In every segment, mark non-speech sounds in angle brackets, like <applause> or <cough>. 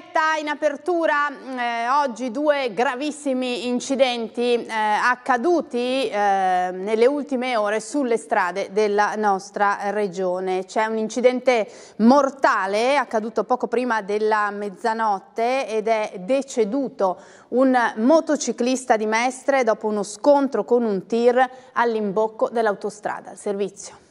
diretta in apertura eh, oggi due gravissimi incidenti eh, accaduti eh, nelle ultime ore sulle strade della nostra regione. C'è un incidente mortale accaduto poco prima della mezzanotte ed è deceduto un motociclista di Mestre dopo uno scontro con un tir all'imbocco dell'autostrada. Servizio.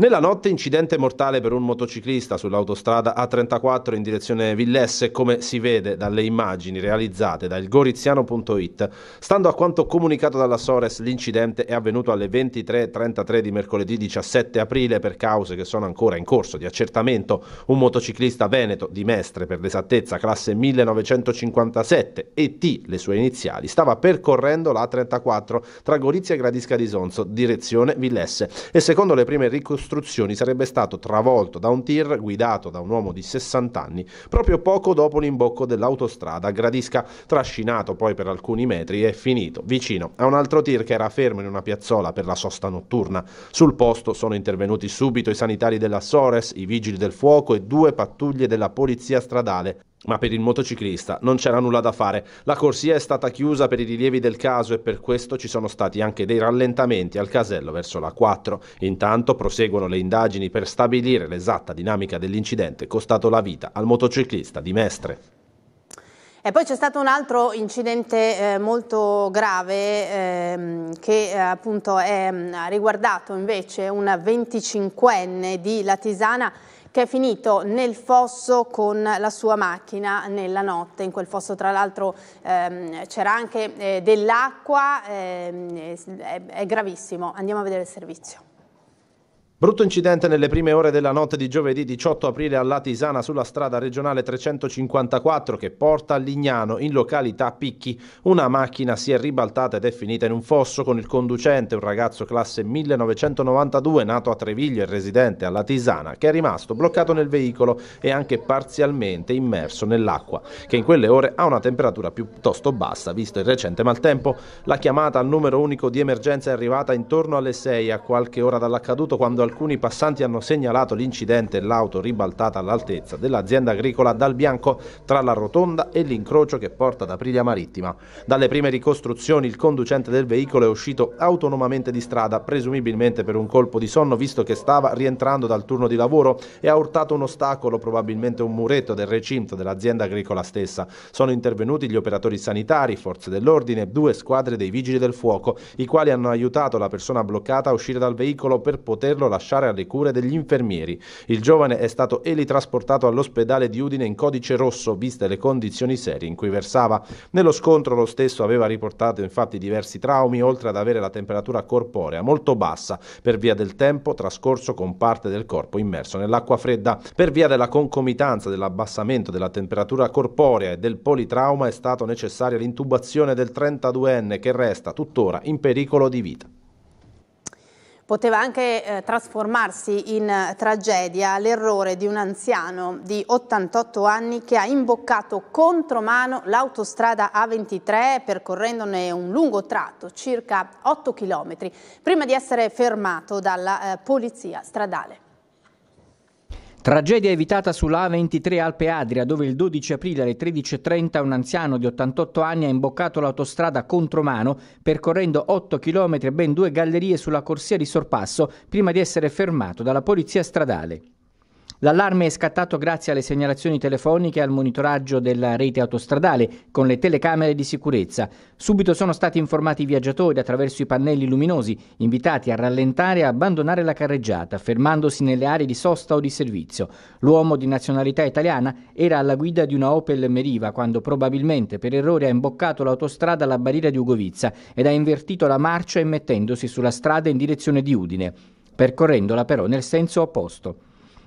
Nella notte incidente mortale per un motociclista sull'autostrada A34 in direzione Villesse, come si vede dalle immagini realizzate dal goriziano.it. Stando a quanto comunicato dalla Sores, l'incidente è avvenuto alle 23.33 di mercoledì 17 aprile per cause che sono ancora in corso di accertamento. Un motociclista veneto di Mestre, per l'esattezza classe 1957 ET, le sue iniziali, stava percorrendo la A34 tra Gorizia e Gradisca di Sonzo, direzione Villesse e secondo le prime ricostruzioni costruzioni sarebbe stato travolto da un tir guidato da un uomo di 60 anni proprio poco dopo l'imbocco dell'autostrada Gradisca, trascinato poi per alcuni metri e finito vicino a un altro tir che era fermo in una piazzola per la sosta notturna. Sul posto sono intervenuti subito i sanitari della Sores, i vigili del fuoco e due pattuglie della polizia stradale. Ma per il motociclista non c'era nulla da fare. La corsia è stata chiusa per i rilievi del caso e per questo ci sono stati anche dei rallentamenti al casello verso la 4. Intanto proseguono le indagini per stabilire l'esatta dinamica dell'incidente costato la vita al motociclista di Mestre. E poi c'è stato un altro incidente eh, molto grave eh, che eh, appunto è, mm, ha riguardato invece una 25enne di Latisana che è finito nel fosso con la sua macchina nella notte. In quel fosso tra l'altro ehm, c'era anche eh, dell'acqua, ehm, è, è gravissimo. Andiamo a vedere il servizio. Brutto incidente nelle prime ore della notte di giovedì 18 aprile alla Tisana sulla strada regionale 354 che porta a Lignano in località Picchi. Una macchina si è ribaltata ed è finita in un fosso con il conducente, un ragazzo classe 1992 nato a Treviglio e residente alla Tisana, che è rimasto bloccato nel veicolo e anche parzialmente immerso nell'acqua, che in quelle ore ha una temperatura piuttosto bassa visto il recente maltempo. La chiamata al numero unico di emergenza è arrivata intorno alle 6 a qualche ora dall'accaduto quando alcuni passanti hanno segnalato l'incidente e l'auto ribaltata all'altezza dell'azienda agricola Dal Bianco tra la rotonda e l'incrocio che porta ad Aprilia Marittima. Dalle prime ricostruzioni il conducente del veicolo è uscito autonomamente di strada, presumibilmente per un colpo di sonno visto che stava rientrando dal turno di lavoro e ha urtato un ostacolo, probabilmente un muretto del recinto dell'azienda agricola stessa. Sono intervenuti gli operatori sanitari, forze dell'ordine e due squadre dei vigili del fuoco, i quali hanno aiutato la persona bloccata a uscire dal veicolo per poterlo lasciare lasciare alle cure degli infermieri. Il giovane è stato elitrasportato all'ospedale di Udine in codice rosso, viste le condizioni serie in cui versava. Nello scontro lo stesso aveva riportato infatti diversi traumi, oltre ad avere la temperatura corporea molto bassa per via del tempo trascorso con parte del corpo immerso nell'acqua fredda. Per via della concomitanza dell'abbassamento della temperatura corporea e del politrauma è stata necessaria l'intubazione del 32enne che resta tuttora in pericolo di vita poteva anche eh, trasformarsi in eh, tragedia l'errore di un anziano di 88 anni che ha imboccato contromano l'autostrada A23 percorrendone un lungo tratto, circa 8 km, prima di essere fermato dalla eh, polizia stradale. Tragedia evitata sulla A23 Alpe Adria, dove il 12 aprile alle 13.30 un anziano di 88 anni ha imboccato l'autostrada contromano, percorrendo 8 km e ben due gallerie sulla corsia di sorpasso, prima di essere fermato dalla polizia stradale. L'allarme è scattato grazie alle segnalazioni telefoniche e al monitoraggio della rete autostradale con le telecamere di sicurezza. Subito sono stati informati i viaggiatori attraverso i pannelli luminosi, invitati a rallentare e abbandonare la carreggiata, fermandosi nelle aree di sosta o di servizio. L'uomo di nazionalità italiana era alla guida di una Opel Meriva quando probabilmente per errore ha imboccato l'autostrada alla barriera di Ugoviza ed ha invertito la marcia immettendosi sulla strada in direzione di Udine, percorrendola però nel senso opposto.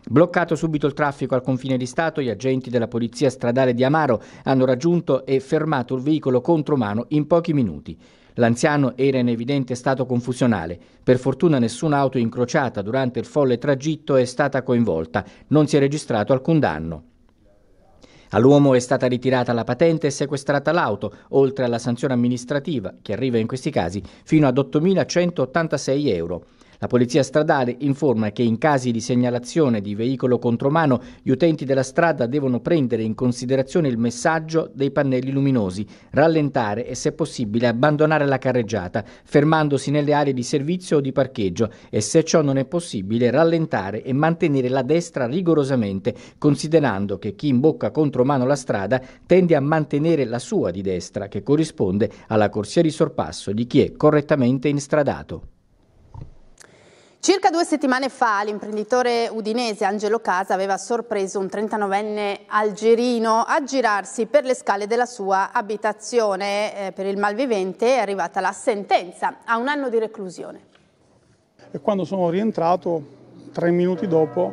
Bloccato subito il traffico al confine di Stato, gli agenti della polizia stradale di Amaro hanno raggiunto e fermato il veicolo contromano in pochi minuti. L'anziano era in evidente stato confusionale. Per fortuna nessuna auto incrociata durante il folle tragitto è stata coinvolta, non si è registrato alcun danno. All'uomo è stata ritirata la patente e sequestrata l'auto, oltre alla sanzione amministrativa, che arriva in questi casi fino ad 8.186 euro. La polizia stradale informa che in casi di segnalazione di veicolo contromano gli utenti della strada devono prendere in considerazione il messaggio dei pannelli luminosi, rallentare e se possibile abbandonare la carreggiata, fermandosi nelle aree di servizio o di parcheggio e se ciò non è possibile rallentare e mantenere la destra rigorosamente, considerando che chi imbocca contromano la strada tende a mantenere la sua di destra che corrisponde alla corsia di sorpasso di chi è correttamente instradato. Circa due settimane fa l'imprenditore udinese Angelo Casa aveva sorpreso un 39enne algerino a girarsi per le scale della sua abitazione. Eh, per il malvivente è arrivata la sentenza a un anno di reclusione. E quando sono rientrato, tre minuti dopo,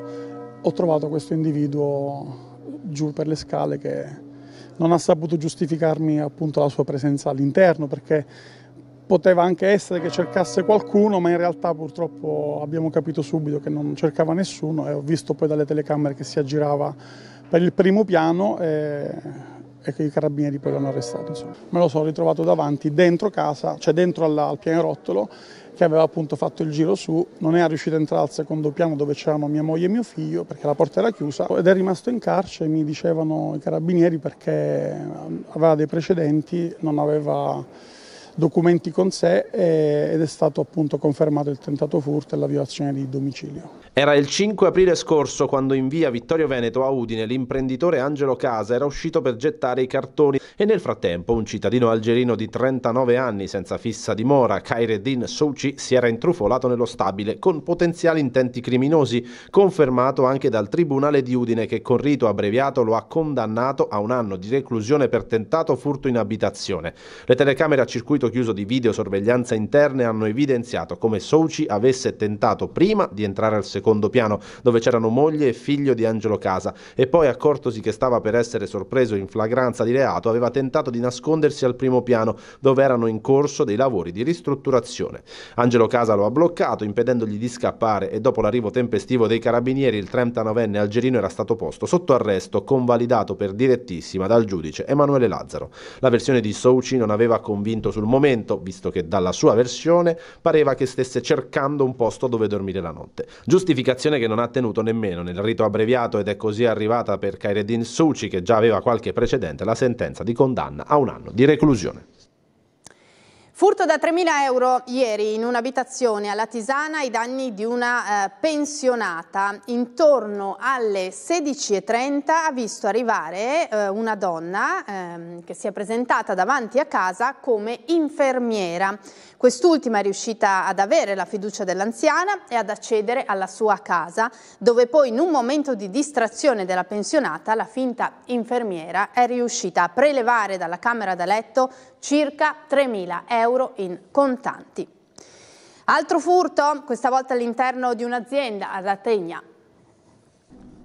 ho trovato questo individuo giù per le scale che non ha saputo giustificarmi appunto la sua presenza all'interno perché poteva anche essere che cercasse qualcuno, ma in realtà purtroppo abbiamo capito subito che non cercava nessuno e ho visto poi dalle telecamere che si aggirava per il primo piano e, e che i carabinieri poi l'hanno arrestato. Insomma. Me lo sono ritrovato davanti, dentro casa, cioè dentro alla, al pianerottolo, che aveva appunto fatto il giro su, non è riuscito ad entrare al secondo piano dove c'erano mia moglie e mio figlio perché la porta era chiusa ed è rimasto in carcere, mi dicevano i carabinieri perché aveva dei precedenti, non aveva documenti con sé eh, ed è stato appunto confermato il tentato furto e la violazione di domicilio. Era il 5 aprile scorso quando in via Vittorio Veneto a Udine l'imprenditore Angelo Casa era uscito per gettare i cartoni e nel frattempo un cittadino algerino di 39 anni senza fissa dimora, Khaireddin Souci, si era intrufolato nello stabile con potenziali intenti criminosi, confermato anche dal Tribunale di Udine che con rito abbreviato lo ha condannato a un anno di reclusione per tentato furto in abitazione. Le telecamere a circuito chiuso di videosorveglianza interne hanno evidenziato come Souci avesse tentato prima di entrare al secondo secondo piano, dove c'erano moglie e figlio di Angelo Casa, e poi, accortosi che stava per essere sorpreso in flagranza di reato, aveva tentato di nascondersi al primo piano, dove erano in corso dei lavori di ristrutturazione. Angelo Casa lo ha bloccato, impedendogli di scappare, e dopo l'arrivo tempestivo dei carabinieri, il 39enne algerino era stato posto sotto arresto, convalidato per direttissima dal giudice Emanuele Lazzaro. La versione di Souci non aveva convinto sul momento, visto che dalla sua versione pareva che stesse cercando un posto dove dormire la notte. Giustific- giustificazione che non ha tenuto nemmeno nel rito abbreviato ed è così arrivata per Khaireddin Suci, che già aveva qualche precedente, la sentenza di condanna a un anno di reclusione. Furto da 3.000 euro ieri in un'abitazione alla Tisana ai danni di una eh, pensionata. Intorno alle 16.30 ha visto arrivare eh, una donna eh, che si è presentata davanti a casa come infermiera. Quest'ultima è riuscita ad avere la fiducia dell'anziana e ad accedere alla sua casa, dove poi in un momento di distrazione della pensionata la finta infermiera è riuscita a prelevare dalla camera da letto circa 3.000 euro in contanti. Altro furto, questa volta all'interno di un'azienda ad Ategna.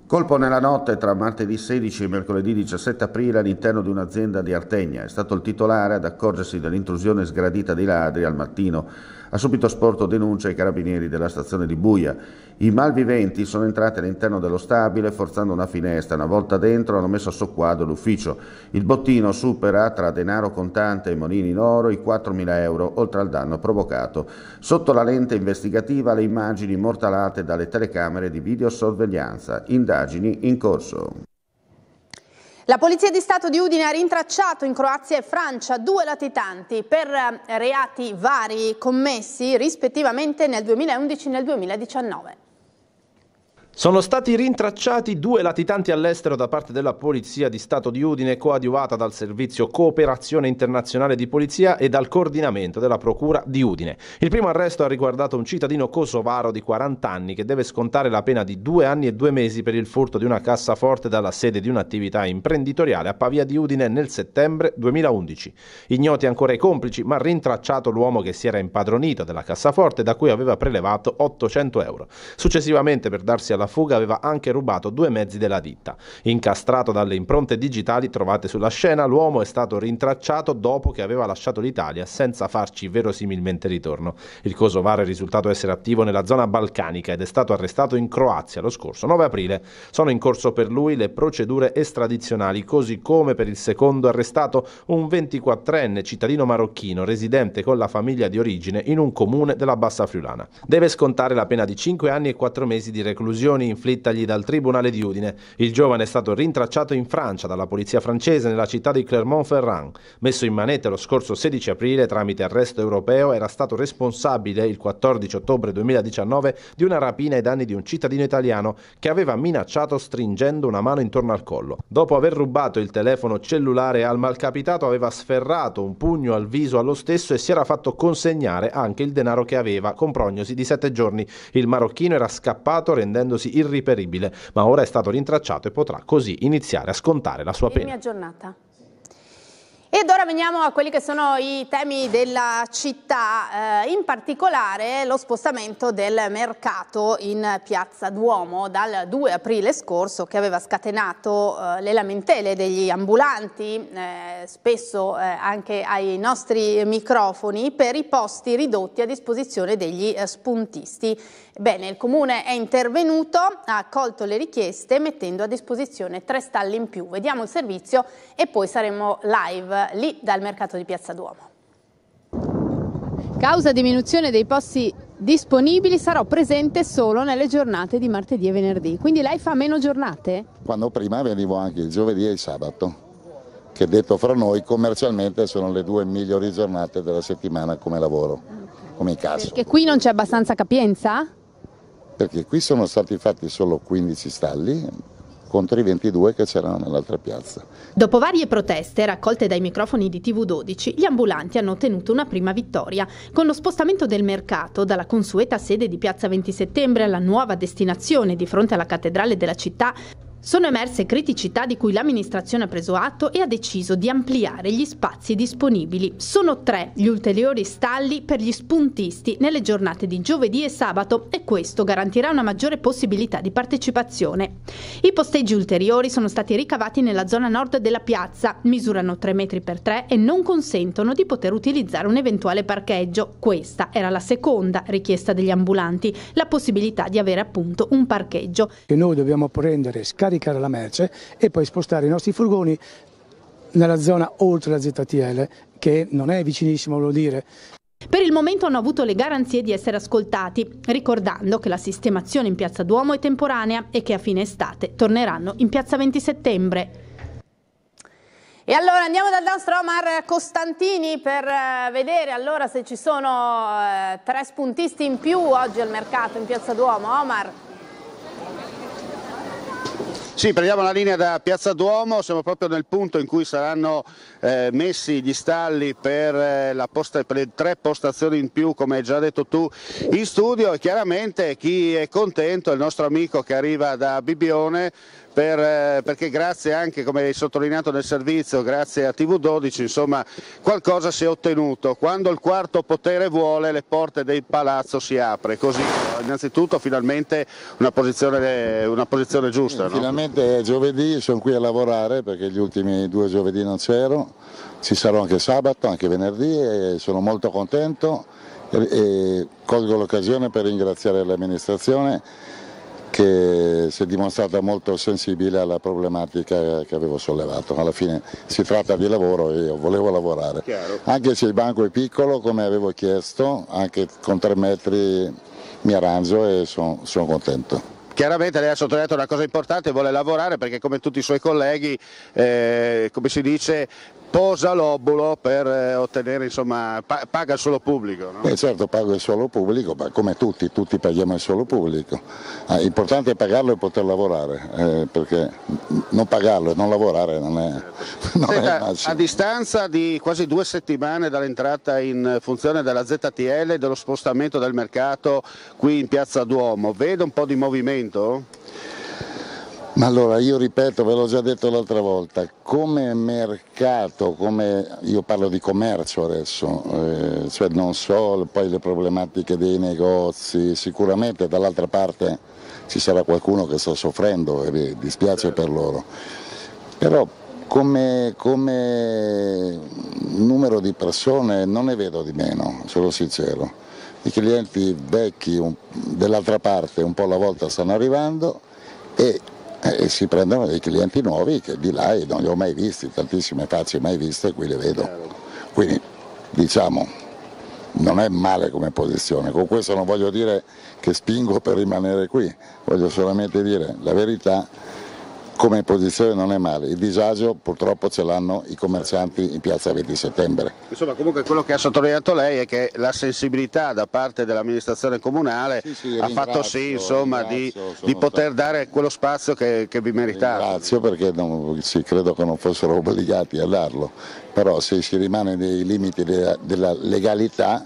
Colpo nella notte tra martedì 16 e mercoledì 17 aprile all'interno di un'azienda di Artegna. È stato il titolare ad accorgersi dell'intrusione sgradita dei ladri al mattino. Ha subito sporto denuncia ai carabinieri della stazione di Buia. I malviventi sono entrati all'interno dello stabile forzando una finestra. Una volta dentro hanno messo a soqquadro l'ufficio. Il bottino supera tra denaro contante e monini in oro i 4.000 euro, oltre al danno provocato. Sotto la lente investigativa le immagini mortalate dalle telecamere di videosorveglianza. Indagini in corso. La Polizia di Stato di Udine ha rintracciato in Croazia e Francia due latitanti per eh, reati vari commessi rispettivamente nel 2011 e nel 2019. Sono stati rintracciati due latitanti all'estero da parte della Polizia di Stato di Udine, coadiuvata dal Servizio Cooperazione Internazionale di Polizia e dal coordinamento della Procura di Udine. Il primo arresto ha riguardato un cittadino kosovaro di 40 anni che deve scontare la pena di due anni e due mesi per il furto di una cassaforte dalla sede di un'attività imprenditoriale a Pavia di Udine nel settembre 2011. Ignoti ancora i complici, ma rintracciato l'uomo che si era impadronito della cassaforte da cui aveva prelevato 800 euro. Successivamente, per darsi alla alla fuga aveva anche rubato due mezzi della ditta. Incastrato dalle impronte digitali trovate sulla scena, l'uomo è stato rintracciato dopo che aveva lasciato l'Italia senza farci verosimilmente ritorno. Il Kosovar è risultato essere attivo nella zona balcanica ed è stato arrestato in Croazia lo scorso 9 aprile. Sono in corso per lui le procedure estradizionali, così come per il secondo arrestato, un 24enne cittadino marocchino residente con la famiglia di origine in un comune della Bassa Friulana. Deve scontare la pena di 5 anni e 4 mesi di reclusione lesioni inflittagli dal Tribunale di Udine. Il giovane è stato rintracciato in Francia dalla polizia francese nella città di Clermont-Ferrand. Messo in manette lo scorso 16 aprile tramite arresto europeo, era stato responsabile il 14 ottobre 2019 di una rapina ai danni di un cittadino italiano che aveva minacciato stringendo una mano intorno al collo. Dopo aver rubato il telefono cellulare al malcapitato aveva sferrato un pugno al viso allo stesso e si era fatto consegnare anche il denaro che aveva, con prognosi di sette giorni. Il marocchino era scappato rendendosi così irriperibile, ma ora è stato rintracciato e potrà così iniziare a scontare la sua pena. Mia giornata. Ed ora veniamo a quelli che sono i temi della città, eh, in particolare lo spostamento del mercato in Piazza Duomo dal 2 aprile scorso che aveva scatenato eh, le lamentele degli ambulanti, eh, spesso eh, anche ai nostri microfoni, per i posti ridotti a disposizione degli eh, spuntisti. Bene, il comune è intervenuto, ha accolto le richieste mettendo a disposizione tre stalli in più. Vediamo il servizio e poi saremo live lì dal mercato di Piazza Duomo. Causa diminuzione dei posti disponibili sarò presente solo nelle giornate di martedì e venerdì. Quindi lei fa meno giornate? Quando prima venivo anche il giovedì e il sabato che detto fra noi commercialmente sono le due migliori giornate della settimana come lavoro, come in casa. Perché qui non c'è abbastanza capienza? perché qui sono stati fatti solo 15 stalli contro i 22 che c'erano nell'altra piazza. Dopo varie proteste raccolte dai microfoni di TV12, gli ambulanti hanno ottenuto una prima vittoria con lo spostamento del mercato dalla consueta sede di Piazza 20 Settembre alla nuova destinazione di fronte alla cattedrale della città. Sono emerse criticità di cui l'amministrazione ha preso atto e ha deciso di ampliare gli spazi disponibili. Sono tre gli ulteriori stalli per gli spuntisti nelle giornate di giovedì e sabato e questo garantirà una maggiore possibilità di partecipazione. I posteggi ulteriori sono stati ricavati nella zona nord della piazza, misurano 3 metri per 3 e non consentono di poter utilizzare un eventuale parcheggio. Questa era la seconda richiesta degli ambulanti, la possibilità di avere appunto un parcheggio. Che noi dobbiamo prendere scarico scaricare la merce e poi spostare i nostri furgoni nella zona oltre la ZTL, che non è vicinissima, voglio dire. Per il momento hanno avuto le garanzie di essere ascoltati, ricordando che la sistemazione in Piazza Duomo è temporanea e che a fine estate torneranno in Piazza 20 settembre. E allora andiamo dal nostro Omar Costantini per eh, vedere allora se ci sono eh, tre spuntisti in più oggi al mercato in Piazza Duomo. Omar. Sì, prendiamo la linea da Piazza Duomo, siamo proprio nel punto in cui saranno eh, messi gli stalli per, eh, posta, per, le tre postazioni in più, come hai già detto tu, in studio e chiaramente chi è contento è il nostro amico che arriva da Bibione per, eh, perché grazie anche, come hai sottolineato nel servizio, grazie a TV12, insomma qualcosa si è ottenuto. Quando il quarto potere vuole le porte del palazzo si apre, così innanzitutto finalmente una posizione, una posizione giusta. No? Finalmente è giovedì, sono qui a lavorare perché gli ultimi due giovedì non c'ero, ci sarò anche sabato, anche venerdì e sono molto contento e colgo l'occasione per ringraziare l'amministrazione che si è dimostrata molto sensibile alla problematica che avevo sollevato. Alla fine si tratta di lavoro e io volevo lavorare. Chiaro. Anche se il banco è piccolo, come avevo chiesto, anche con tre metri mi arrangio e sono son contento. Chiaramente lei ha sottolineato una cosa importante, vuole lavorare perché come tutti i suoi colleghi, eh, come si dice, posa l'obulo per eh, ottenere, insomma, paga il suolo pubblico. No? Eh certo, paga il suolo pubblico, ma come tutti, tutti paghiamo il suolo pubblico. L'importante ah, è pagarlo e poter lavorare, eh, perché non pagarlo e non lavorare non è, certo. <laughs> non Senta, è A distanza di quasi due settimane dall'entrata in funzione della ZTL e dello spostamento del mercato qui in Piazza Duomo, vedo un po' di movimento? Ma allora io ripeto, ve l'ho già detto l'altra volta, come mercato, come io parlo di commercio adesso, eh, cioè non solo, poi le problematiche dei negozi, sicuramente dall'altra parte ci sarà qualcuno che sta soffrendo e mi dispiace per loro, però come, come numero di persone non ne vedo di meno, sono sincero. I clienti vecchi dell'altra parte un po' alla volta stanno arrivando e eh, e si prendono dei clienti nuovi che di là non li ho mai visti, tantissime facce mai viste qui le vedo. Quindi diciamo non è male come posizione, con questo non voglio dire che spingo per rimanere qui, voglio solamente dire la verità come posizione non è male, il disagio purtroppo ce l'hanno i commercianti in piazza 20 settembre. Insomma comunque quello che ha sottolineato lei è che la sensibilità da parte dell'amministrazione comunale sì, sì, ha fatto sì insomma, di, di, poter stato... dare quello spazio che, che vi meritate. Grazie perché non, sì, credo che non fossero <laughs> obbligati a darlo, però se si rimane nei limiti de, della legalità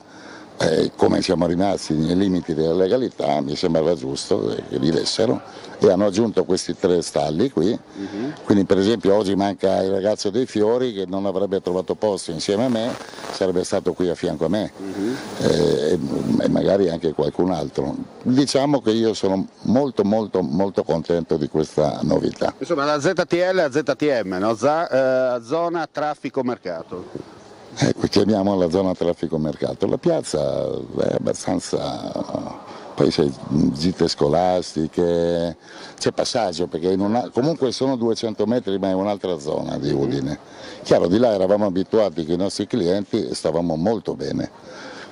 eh, come siamo rimasti nei limiti della legalità mi sembrava giusto eh, che li dessero e hanno aggiunto questi tre stalli qui, mhm. quindi per esempio oggi manca il ragazzo dei fiori che non avrebbe trovato posto insieme a me, sarebbe stato qui a fianco a me mhm. eh, e, e, magari anche qualcun altro. Diciamo che io sono molto molto molto contento di questa novità. Insomma la ZTL a ZTM, no? Z, eh, zona traffico mercato. Ecco, chiamiamola zona traffico mercato. La piazza è abbastanza poi c'è gite scolastiche, c'è passaggio perché una, comunque sono 200 metri ma è un'altra zona di mhm. Udine. Chiaro, di là eravamo abituati con i nostri clienti e stavamo molto bene,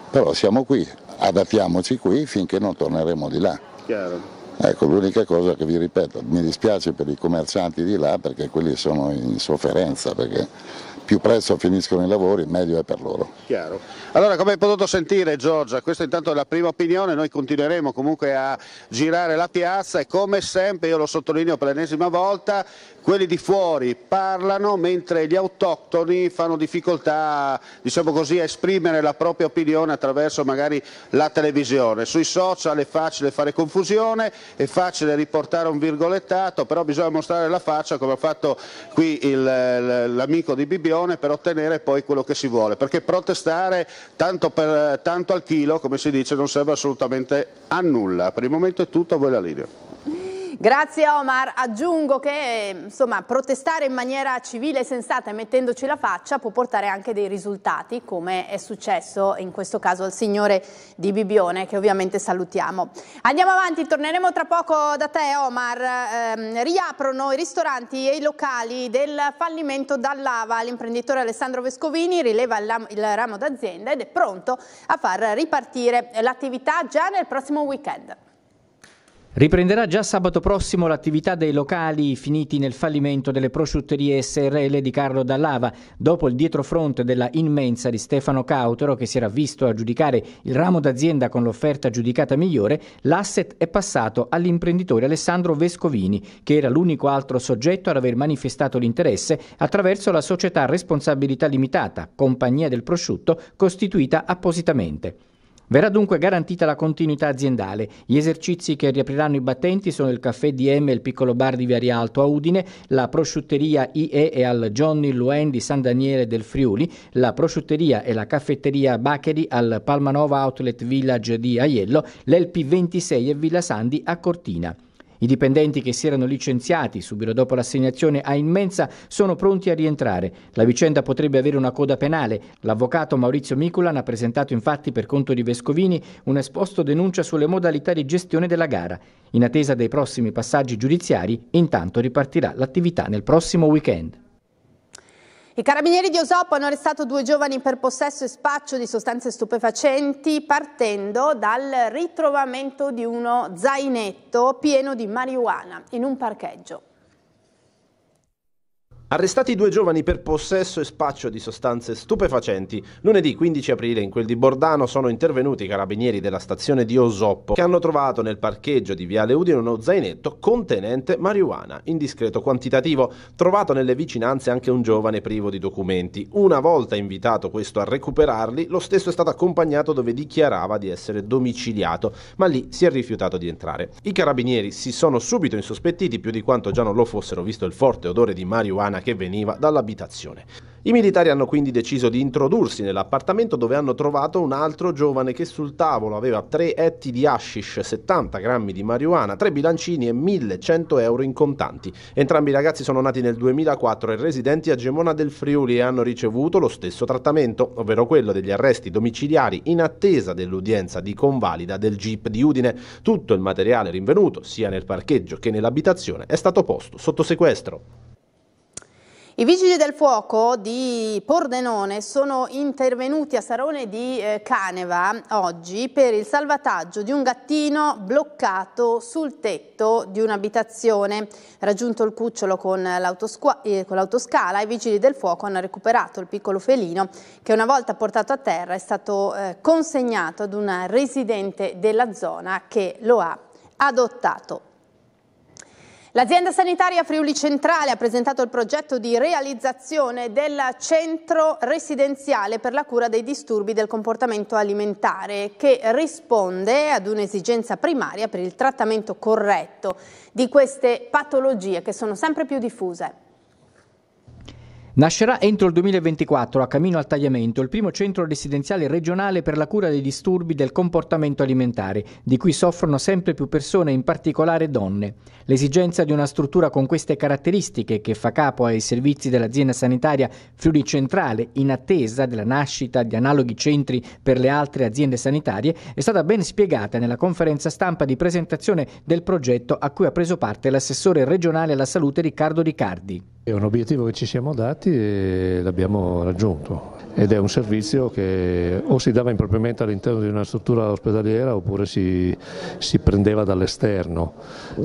però siamo qui, adattiamoci qui finché non torneremo di là. Chiaro. Ecco, l'unica cosa che vi ripeto, mi dispiace per i commercianti di là perché quelli sono in sofferenza, perché più presto finiscono i lavori meglio è per loro. Chiaro. Allora come hai potuto sentire Giorgia, questa è intanto la prima opinione, noi continueremo comunque a girare la piazza e come sempre, io lo sottolineo per l'ennesima volta, quelli di fuori parlano mentre gli autoctoni fanno difficoltà diciamo così, a esprimere la propria opinione attraverso magari la televisione. Sui social è facile fare confusione, è facile riportare un virgolettato, però bisogna mostrare la faccia come ha fatto qui l'amico di Bibione per ottenere poi quello che si vuole, perché protestare tanto, per, tanto al chilo, come si dice, non serve assolutamente a nulla. Per il momento è tutto, a voi la linea. Grazie Omar, aggiungo che insomma, protestare in maniera civile e sensata e mettendoci la faccia può portare anche dei risultati come è successo in questo caso al signore di Bibione che ovviamente salutiamo. Andiamo avanti, torneremo tra poco da te Omar, eh, riaprono i ristoranti e i locali del fallimento dall'Ava, l'imprenditore Alessandro Vescovini rileva il ramo d'azienda ed è pronto a far ripartire l'attività già nel prossimo weekend. Riprenderà già sabato prossimo l'attività dei locali finiti nel fallimento delle prosciutterie SRL di Carlo Dallava, dopo il dietrofront della immensa di Stefano Cautero che si era visto aggiudicare il ramo d'azienda con l'offerta giudicata migliore, l'asset è passato all'imprenditore Alessandro Vescovini, che era l'unico altro soggetto ad aver manifestato l'interesse attraverso la società responsabilità limitata, compagnia del prosciutto, costituita appositamente. Verrà dunque garantita la continuità aziendale. Gli esercizi che riapriranno i battenti sono il caffè DM e il piccolo bar di Via Rialto a Udine, la prosciutteria IE e al Johnny Luen di San Daniele del Friuli, la prosciutteria e la caffetteria Bacheri al Palmanova Outlet Village di Aiello, l'LP26 e Villa Sandi a Cortina. I dipendenti che si erano licenziati subito dopo l'assegnazione a Immensa sono pronti a rientrare. La vicenda potrebbe avere una coda penale. L'avvocato Maurizio Miculan ha presentato infatti per conto di Vescovini un esposto denuncia sulle modalità di gestione della gara. In attesa dei prossimi passaggi giudiziari, intanto ripartirà l'attività nel prossimo weekend. I carabinieri di Osopo hanno arrestato due giovani per possesso e spaccio di sostanze stupefacenti partendo dal ritrovamento di uno zainetto pieno di marijuana in un parcheggio. Arrestati due giovani per possesso e spaccio di sostanze stupefacenti. Lunedì 15 aprile in quel di Bordano sono intervenuti i carabinieri della stazione di Osoppo che hanno trovato nel parcheggio di Viale Udine uno zainetto contenente marijuana in discreto quantitativo, trovato nelle vicinanze anche un giovane privo di documenti. Una volta invitato questo a recuperarli, lo stesso è stato accompagnato dove dichiarava di essere domiciliato, ma lì si è rifiutato di entrare. I carabinieri si sono subito insospettiti più di quanto già non lo fossero visto il forte odore di marijuana italiana che veniva dall'abitazione. I militari hanno quindi deciso di introdursi nell'appartamento dove hanno trovato un altro giovane che sul tavolo aveva tre etti di hashish, 70 grammi di marijuana, tre bilancini e 1100 euro in contanti. Entrambi i ragazzi sono nati nel 2004 e residenti a Gemona del Friuli e hanno ricevuto lo stesso trattamento, ovvero quello degli arresti domiciliari in attesa dell'udienza di convalida del jeep di Udine. Tutto il materiale rinvenuto, sia nel parcheggio che nell'abitazione, è stato posto sotto sequestro. I vigili del fuoco di Pordenone sono intervenuti a Sarone di eh, Caneva oggi per il salvataggio di un gattino bloccato sul tetto di un'abitazione. Raggiunto il cucciolo eh, con l'autoscala, i vigili del fuoco hanno recuperato il piccolo felino che una volta portato a terra è stato eh, consegnato ad un residente della zona che lo ha adottato. L'azienda sanitaria Friuli Centrale ha presentato il progetto di realizzazione del centro residenziale per la cura dei disturbi del comportamento alimentare che risponde ad un'esigenza primaria per il trattamento corretto di queste patologie che sono sempre più diffuse. Nascerà entro il 2024, a Camino al Tagliamento, il primo centro residenziale regionale per la cura dei disturbi del comportamento alimentare, di cui soffrono sempre più persone, in particolare donne. L'esigenza di una struttura con queste caratteristiche, che fa capo ai servizi dell'azienda sanitaria Friuli Centrale, in attesa della nascita di analoghi centri per le altre aziende sanitarie, è stata ben spiegata nella conferenza stampa di presentazione del progetto a cui ha preso parte l'assessore regionale alla salute Riccardo Riccardi. È un obiettivo che ci siamo dati e l'abbiamo raggiunto ed è un servizio che o si dava impropriamente all'interno di una struttura ospedaliera oppure si, si prendeva dall'esterno.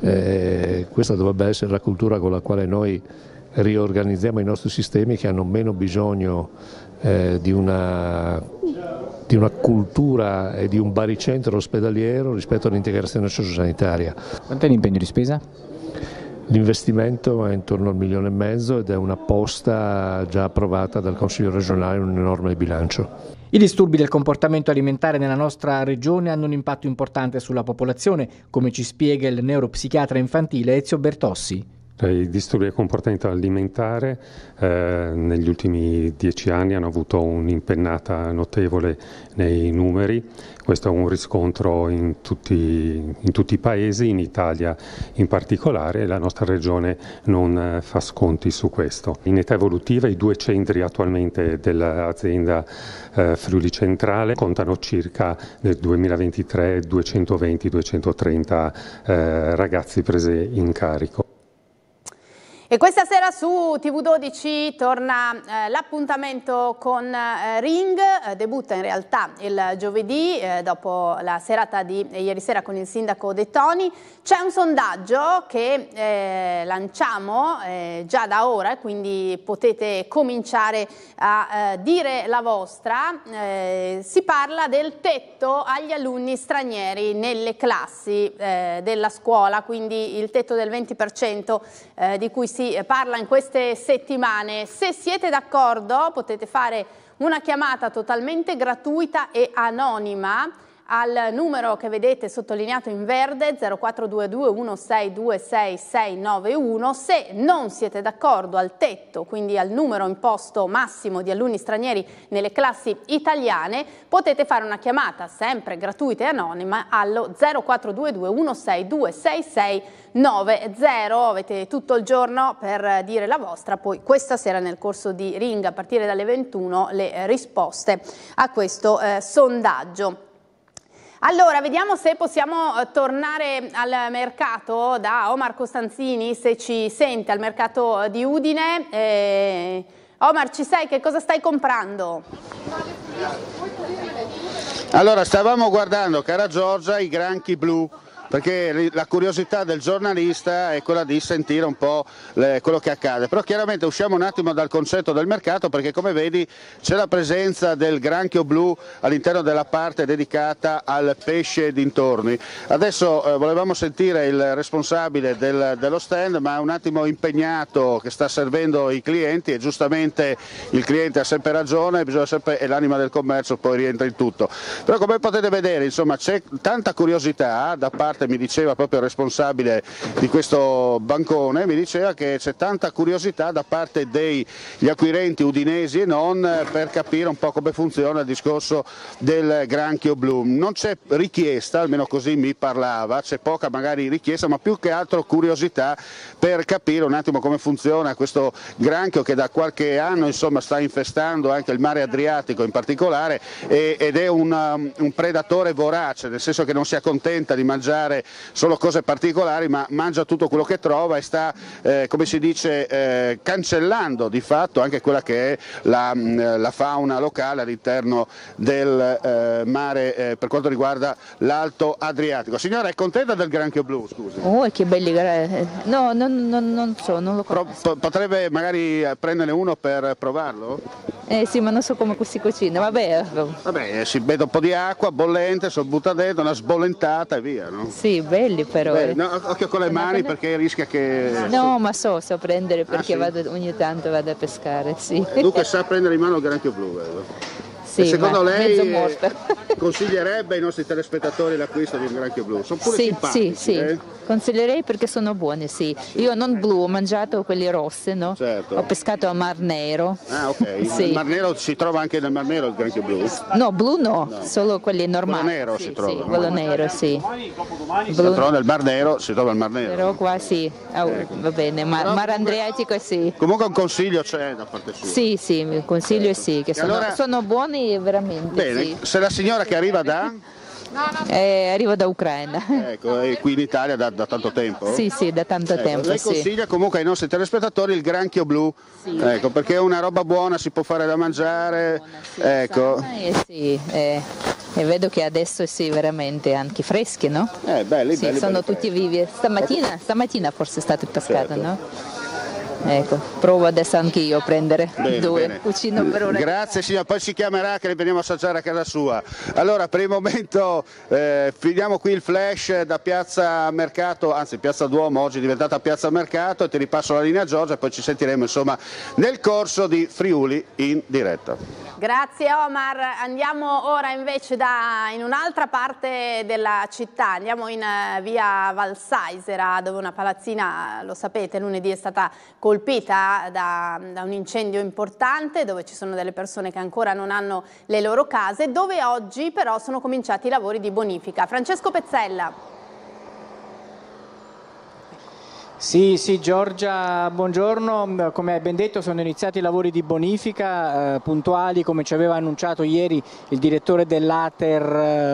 Eh, questa dovrebbe essere la cultura con la quale noi riorganizziamo i nostri sistemi che hanno meno bisogno eh, di una di una cultura e di un baricentro ospedaliero rispetto all'integrazione sociosanitaria. Quanto è l'impegno di spesa? L'investimento è intorno al milione e mezzo ed è una posta già approvata dal Consiglio regionale in un enorme bilancio. I disturbi del comportamento alimentare nella nostra regione hanno un impatto importante sulla popolazione, come ci spiega il neuropsichiatra infantile Ezio Bertossi. Eh, I disturbi del comportamento alimentare eh, negli ultimi dieci anni hanno avuto un'impennata notevole nei numeri, questo è un riscontro in tutti, in tutti i paesi, in Italia in particolare, e la nostra regione non eh, fa sconti su questo. In età evolutiva i due centri attualmente dell'azienda eh, Friuli Centrale contano circa nel 2023 220-230 eh, ragazzi presi in carico. E questa sera su TV12 torna eh, l'appuntamento con eh, Ring, eh, debutta in realtà il giovedì eh, dopo la serata di ieri sera con il sindaco De Toni. C'è un sondaggio che eh, lanciamo eh, già da ora, quindi potete cominciare a dire la vostra. si parla del tetto agli alunni stranieri nelle classi della scuola, quindi il tetto del 20% di cui si si parla in queste settimane. Se siete d'accordo potete fare una chiamata totalmente gratuita e anonima al numero che vedete sottolineato in verde 0422 1626691. Se non siete d'accordo al tetto, quindi al numero imposto massimo di alunni stranieri nelle classi italiane, potete fare una chiamata sempre gratuita e anonima allo 0422 1626690. Avete tutto il giorno per dire la vostra, poi questa sera nel corso di Ring a partire dalle 21 le risposte a questo eh, sondaggio. Allora, vediamo se possiamo eh, tornare al mercato da Omar Costanzini, se ci sente al mercato di Udine. Eh, Omar, ci sei? Che cosa stai comprando? Allora, stavamo guardando, cara Giorgia, i granchi blu perché la curiosità del giornalista è quella di sentire un po' quello che accade, però chiaramente usciamo un attimo dal concetto del mercato perché come vedi c'è la presenza del granchio blu all'interno della parte dedicata al pesce dintorni. Adesso eh, volevamo sentire il responsabile del, dello stand ma è un attimo impegnato che sta servendo i clienti e giustamente il cliente ha sempre ragione sempre, e l'anima del commercio poi rientra in tutto. Però come potete vedere insomma c'è tanta curiosità da parte notte mi diceva proprio il responsabile di questo bancone, mi diceva che c'è tanta curiosità da parte degli acquirenti udinesi e non per capire un po' come funziona il discorso del granchio blu. Non c'è richiesta, almeno così mi parlava, c'è poca magari richiesta, ma più che altro curiosità per capire un attimo come funziona questo granchio che da qualche anno insomma, sta infestando anche il mare Adriatico in particolare ed è un, um, un predatore vorace, nel senso che non si accontenta di mangiare mangiare solo cose particolari, ma mangia tutto quello che trova e sta, eh, come si dice, eh, cancellando di fatto anche quella che è la, mm, la fauna locale all'interno del eh, mare eh, per quanto riguarda l'Alto Adriatico. Signora, è contenta del granchio blu? Scusi. Oh, che belli granchi. Eh, no, non, non, non, so, non lo conosco. potrebbe magari eh, prenderne uno per provarlo? Eh sì, ma non so come si cucina, vabbè. Vabbè, si vede un po' di acqua bollente, sono butta dentro, una sbollentata e via, no? Sì, belli però. Belli. Eh. No, occhio con le mani perché rischia che... No, ma so, so prendere ah, perché ah, sì? vado, ogni tanto vado a pescare, sì. Dunque sa prendere in mano il granchio blu, vero? Sì, secondo lei <laughs> consiglierebbe ai nostri telespettatori l'acquisto di un granchio blu? Sono pure sì, sì, sì. Eh? Consiglierei perché sono buoni, sì. Io non blu, ho mangiato quelli rossi, no? Certo. Ho pescato a Mar Nero. Ah, ok. sì. Il Mar Nero si trova anche nel Mar Nero il granchio blu? No, blu no, no. solo quelli normali. Quello nero sì, si trova. Sì, quello nero, sì. Blu... Però nel Mar Nero si trova il Mar Nero. Però qua sì, ah, oh, ecco. va bene, Mar, Mar Andreatico sì. Comunque un consiglio c'è da parte sua. Sì, sì, un consiglio certo. sì, che sono, allora... sono buoni anni veramente. Bene, sì. se la signora che arriva da? Eh, arrivo da Ucraina. Ecco, è qui in Italia da, da tanto tempo? Sì, sì, da tanto ecco, tempo. Lei sì. consiglia comunque ai nostri telespettatori il granchio blu, sì, ecco, perché è una roba buona, si può fare da mangiare. Buona, sì, ecco. eh, sì, eh, e vedo che adesso sì, veramente anche freschi, no? Eh, belli, sì, belli, sono belli tutti freschi. vivi. Stamattina, stamattina forse è stato pescato, certo. no? Ecco, provo adesso anch'io a prendere bene, due, bene. cucino per ora. Grazie signora, poi si chiamerà che le veniamo a assaggiare a casa sua. Allora, per il momento eh, finiamo qui il flash da Piazza Mercato, anzi Piazza Duomo oggi è diventata Piazza Mercato e ti ripasso la linea Giorgia e poi ci sentiremo insomma nel corso di Friuli in diretta. Grazie Omar, andiamo ora invece da, in un'altra parte della città, andiamo in eh, via Valsaisera dove una palazzina, lo sapete, lunedì è stata colpita da, da, un incendio importante dove ci sono delle persone che ancora non hanno le loro case, dove oggi però sono cominciati i lavori di bonifica. Francesco Pezzella. Sì, sì, Giorgia, buongiorno. Come hai ben detto sono iniziati i lavori di bonifica eh, puntuali come ci aveva annunciato ieri il direttore dell'Ater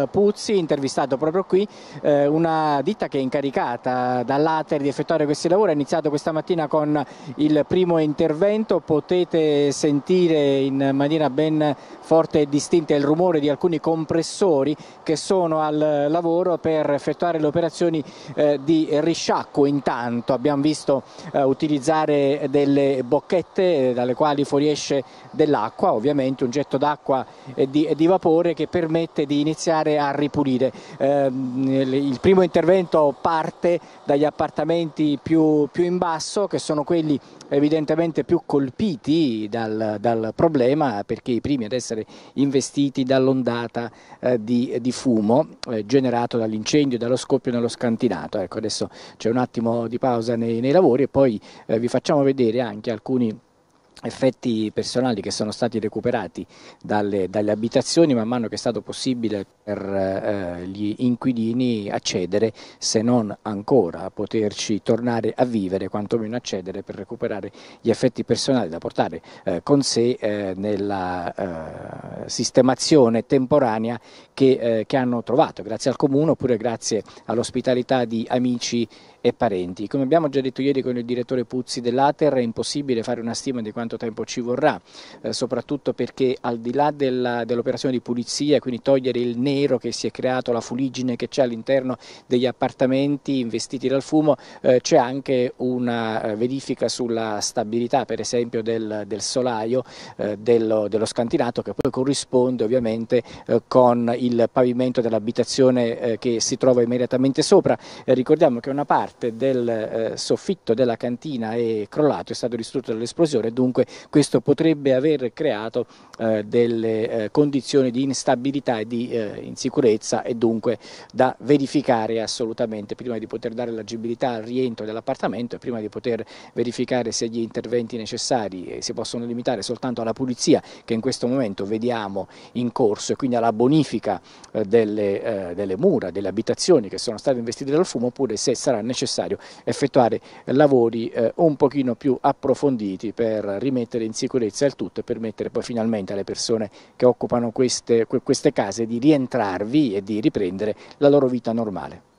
eh, Puzzi, intervistato proprio qui, eh, una ditta che è incaricata dall'Ater di effettuare questi lavori. Ha iniziato questa mattina con il primo intervento, potete sentire in maniera ben forte e distinta il rumore di alcuni compressori che sono al lavoro per effettuare le operazioni eh, di risciacquo intanto abbiamo visto eh, utilizzare delle bocchette eh, dalle quali fuoriesce dell'acqua, ovviamente un getto d'acqua e eh, di, eh, di, vapore che permette di iniziare a ripulire. Ehm, il primo intervento parte dagli appartamenti più, più in basso che sono quelli evidentemente più colpiti dal, dal, problema perché i primi ad essere investiti dall'ondata eh, di, di, fumo eh, generato dall'incendio, dallo scoppio nello scantinato. Ecco, adesso c'è un attimo di pausa cosa nei, nei lavori e poi eh, vi facciamo vedere anche alcuni effetti personali che sono stati recuperati dalle, dalle, abitazioni man mano che è stato possibile per eh, gli inquilini accedere, se non ancora a poterci tornare a vivere, quantomeno accedere per recuperare gli effetti personali da portare eh, con sé eh, nella eh, sistemazione temporanea che, eh, che hanno trovato, grazie al comune oppure grazie all'ospitalità di amici e parenti. Come abbiamo già detto ieri con il direttore Puzzi dell'Ater è impossibile fare una stima di quanto tempo ci vorrà, eh, soprattutto perché al di là dell'operazione di pulizia, quindi togliere il nero che si è creato, la fuligine che c'è all'interno degli appartamenti investiti dal fumo, eh, c'è anche una eh, verifica sulla stabilità per esempio del, del solaio, eh, dello, dello, scantinato che poi corrisponde ovviamente eh, con il pavimento dell'abitazione eh, che si trova immediatamente sopra. ricordiamo che una parte parte del eh, soffitto della cantina è crollato, è stato distrutto dall'esplosione, dunque questo potrebbe aver creato eh, delle eh, condizioni di instabilità e di eh, insicurezza e dunque da verificare assolutamente prima di poter dare l'agibilità al rientro dell'appartamento e prima di poter verificare se gli interventi necessari eh, si possono limitare soltanto alla pulizia che in questo momento vediamo in corso e quindi alla bonifica delle, delle mura, delle abitazioni che sono state investite dal fumo oppure se sarà necessario necessario effettuare lavori eh, un pochino più approfonditi per rimettere in sicurezza il tutto e permettere poi finalmente alle persone che occupano queste, queste case di rientrarvi e di riprendere la loro vita normale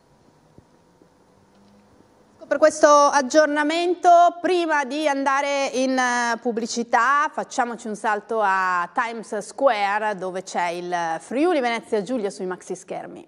per questo aggiornamento. Prima di andare in eh, pubblicità facciamoci un salto a Times Square dove c'è il Friuli Venezia Giulia sui maxi schermi.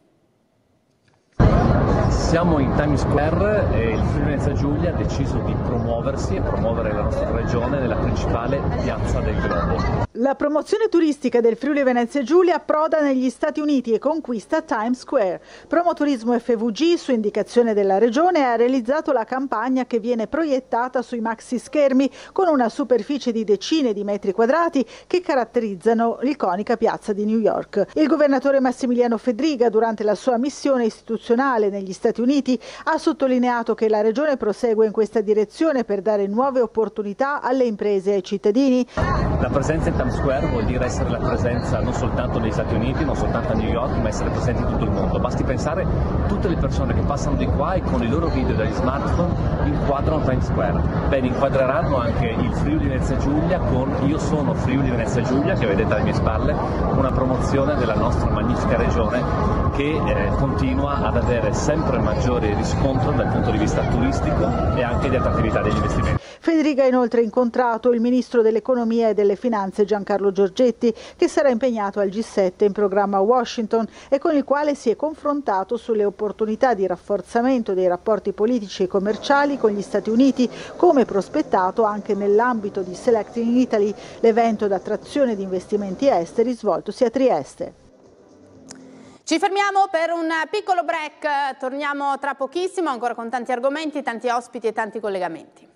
Siamo in Times Square e il Friuli Venezia Giulia ha deciso di promuoversi e promuovere la nostra regione nella principale piazza del globo. La promozione turistica del Friuli Venezia Giulia approda negli Stati Uniti e conquista Times Square. Promoturismo FVG, su indicazione della regione, ha realizzato la campagna che viene proiettata sui maxi schermi con una superficie di decine di metri quadrati che caratterizzano l'iconica piazza di New York. Il governatore Massimiliano Fedriga, durante la sua missione istituzionale negli Stati Uniti, Stati Uniti, ha sottolineato che la Regione prosegue in questa direzione per dare nuove opportunità alle imprese e ai cittadini. La presenza in Times Square vuol dire essere la presenza non soltanto negli Stati Uniti, non soltanto a New York, ma essere presenti in tutto il mondo. Basti pensare a tutte le persone che passano di qua e con i loro video dagli smartphone inquadrano Times Square. Bene, inquadreranno anche il Friuli Venezia Giulia con Io sono Friuli Venezia Giulia, che vedete alle mie spalle, una promozione della nostra magnifica regione che eh, continua ad avere sempre maggiore riscontro dal punto di vista turistico e anche di attrattività degli investimenti. Federica ha inoltre incontrato il ministro dell'economia e delle finanze Giancarlo Giorgetti che sarà impegnato al G7 in programma Washington e con il quale si è confrontato sulle opportunità di rafforzamento dei rapporti politici e commerciali con gli Stati Uniti come prospettato anche nell'ambito di Selecting Italy, l'evento d'attrazione di investimenti esteri svoltosi a Trieste. Ci fermiamo per un piccolo break, torniamo tra pochissimo ancora con tanti argomenti, tanti ospiti e tanti collegamenti.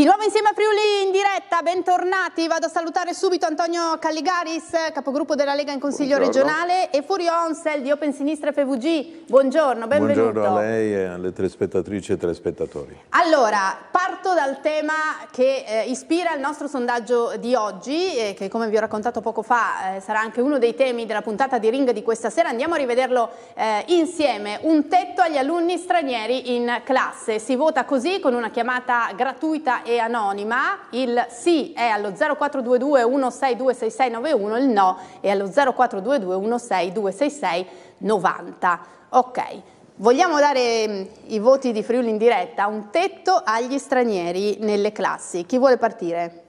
Di nuovo insieme a Friuli in diretta, bentornati. Vado a salutare subito Antonio Calligaris, capogruppo della Lega in Consiglio Buongiorno. regionale, e Furio Onsel di Open Sinistra FVG. Buongiorno, benvenuto. Buongiorno a lei e alle telespettatrici e telespettatori. Allora, parto dal tema che eh, ispira il nostro sondaggio di oggi, eh, che come vi ho raccontato poco fa eh, sarà anche uno dei temi della puntata di Ring di questa sera. Andiamo a rivederlo eh, insieme. Un tetto agli alunni stranieri in classe. Si vota così con una chiamata gratuita e e anonima, il sì è allo 0422 1626691, il no è allo 0422 1626690. Ok, vogliamo dare mm, i voti di Friuli in diretta, un tetto agli stranieri nelle classi. Chi vuole partire?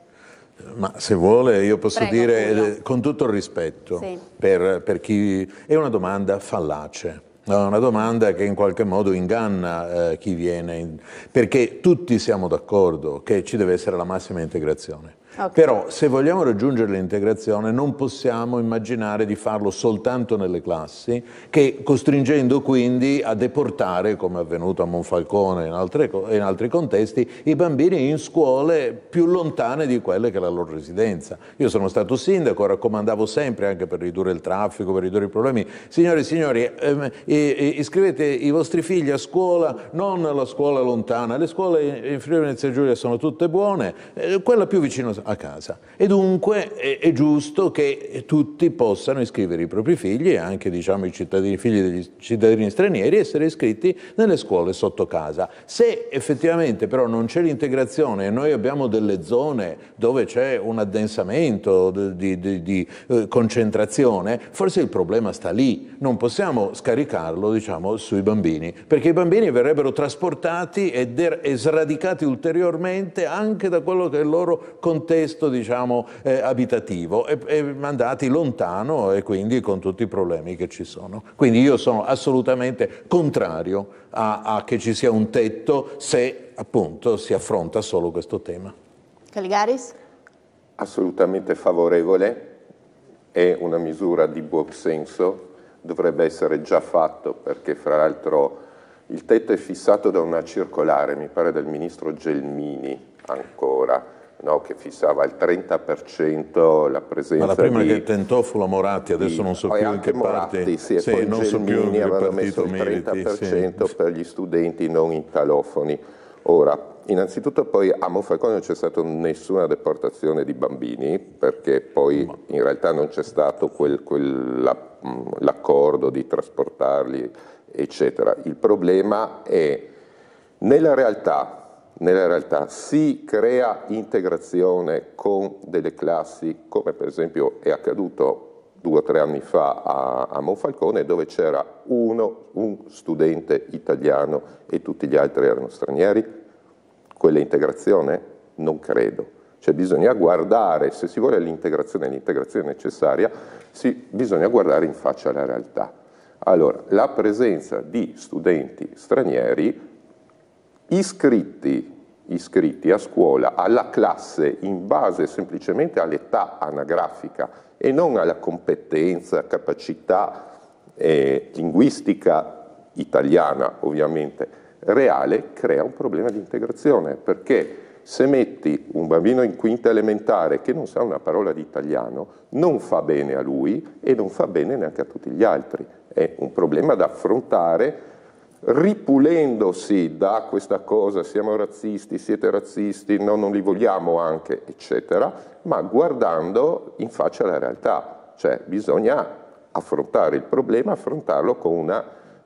Ma se vuole io posso Prego, dire, Giulio. Eh, con tutto il rispetto, sì. per, per chi... È una domanda fallace è una domanda che in qualche modo inganna eh, chi viene, in... perché tutti siamo d'accordo che ci deve essere la massima integrazione. Okay. Però se vogliamo raggiungere l'integrazione non possiamo immaginare di farlo soltanto nelle classi, che costringendo quindi a deportare, come è avvenuto a Monfalcone e in, in altri contesti, i bambini in scuole più lontane di quelle che è la loro residenza. Io sono stato sindaco, raccomandavo sempre, anche per ridurre il traffico, per ridurre i problemi, signore e signori, ehm, iscrivete i vostri figli a scuola, non alla scuola lontana, le scuole in Friuli Venezia Giulia sono tutte buone, eh, quella più vicina a casa. E dunque è, è, giusto che tutti possano iscrivere i propri figli, anche diciamo, i cittadini, figli degli cittadini stranieri, essere iscritti nelle scuole sotto casa. Se effettivamente però non c'è l'integrazione e noi abbiamo delle zone dove c'è un addensamento di, di, di eh, concentrazione, forse il problema sta lì. Non possiamo scaricarlo diciamo, sui bambini, perché i bambini verrebbero trasportati e, sradicati ulteriormente anche da quello che è il loro contesto contesto diciamo, eh, abitativo e, e mandati lontano e quindi con tutti i problemi che ci sono. Quindi io sono assolutamente contrario a, a che ci sia un tetto se appunto si affronta solo questo tema. Caligaris? Assolutamente favorevole, è una misura di buon senso, dovrebbe essere già fatto perché fra l'altro il tetto è fissato da una circolare, mi pare del ministro Gelmini ancora, no, che fissava il 30% la presenza di... Ma la prima di, che tentò fu la Moratti, adesso di, non so più in che Moratti, parte. Sì, sì, e non Gelmini so più in avevano messo il 30% sì. per gli studenti non italofoni. Ora, innanzitutto poi a Monfalcone non c'è stata nessuna deportazione di bambini, perché poi in realtà non c'è stato quel, quel, la, mm, l'accordo di trasportarli, eccetera. Il problema è nella realtà nella realtà si crea integrazione con delle classi, come per esempio è accaduto due o tre anni fa a, a Monfalcone, dove c'era uno, un studente italiano e tutti gli altri erano stranieri? Quella integrazione? Non credo. Cioè bisogna guardare, se si vuole l'integrazione, l'integrazione necessaria, si, bisogna guardare in faccia la realtà. Allora, la presenza di studenti stranieri iscritti iscritti a scuola alla classe in base semplicemente all'età anagrafica e non alla competenza, capacità eh, linguistica italiana ovviamente reale, crea un problema di integrazione perché se metti un bambino in quinta elementare che non sa una parola di italiano, non fa bene a lui e non fa bene neanche a tutti gli altri. È un problema da affrontare ripulendosi da questa cosa, siamo razzisti, siete razzisti, no, non li vogliamo anche, eccetera, ma guardando in faccia la realtà, cioè bisogna affrontare il problema, affrontarlo con, una,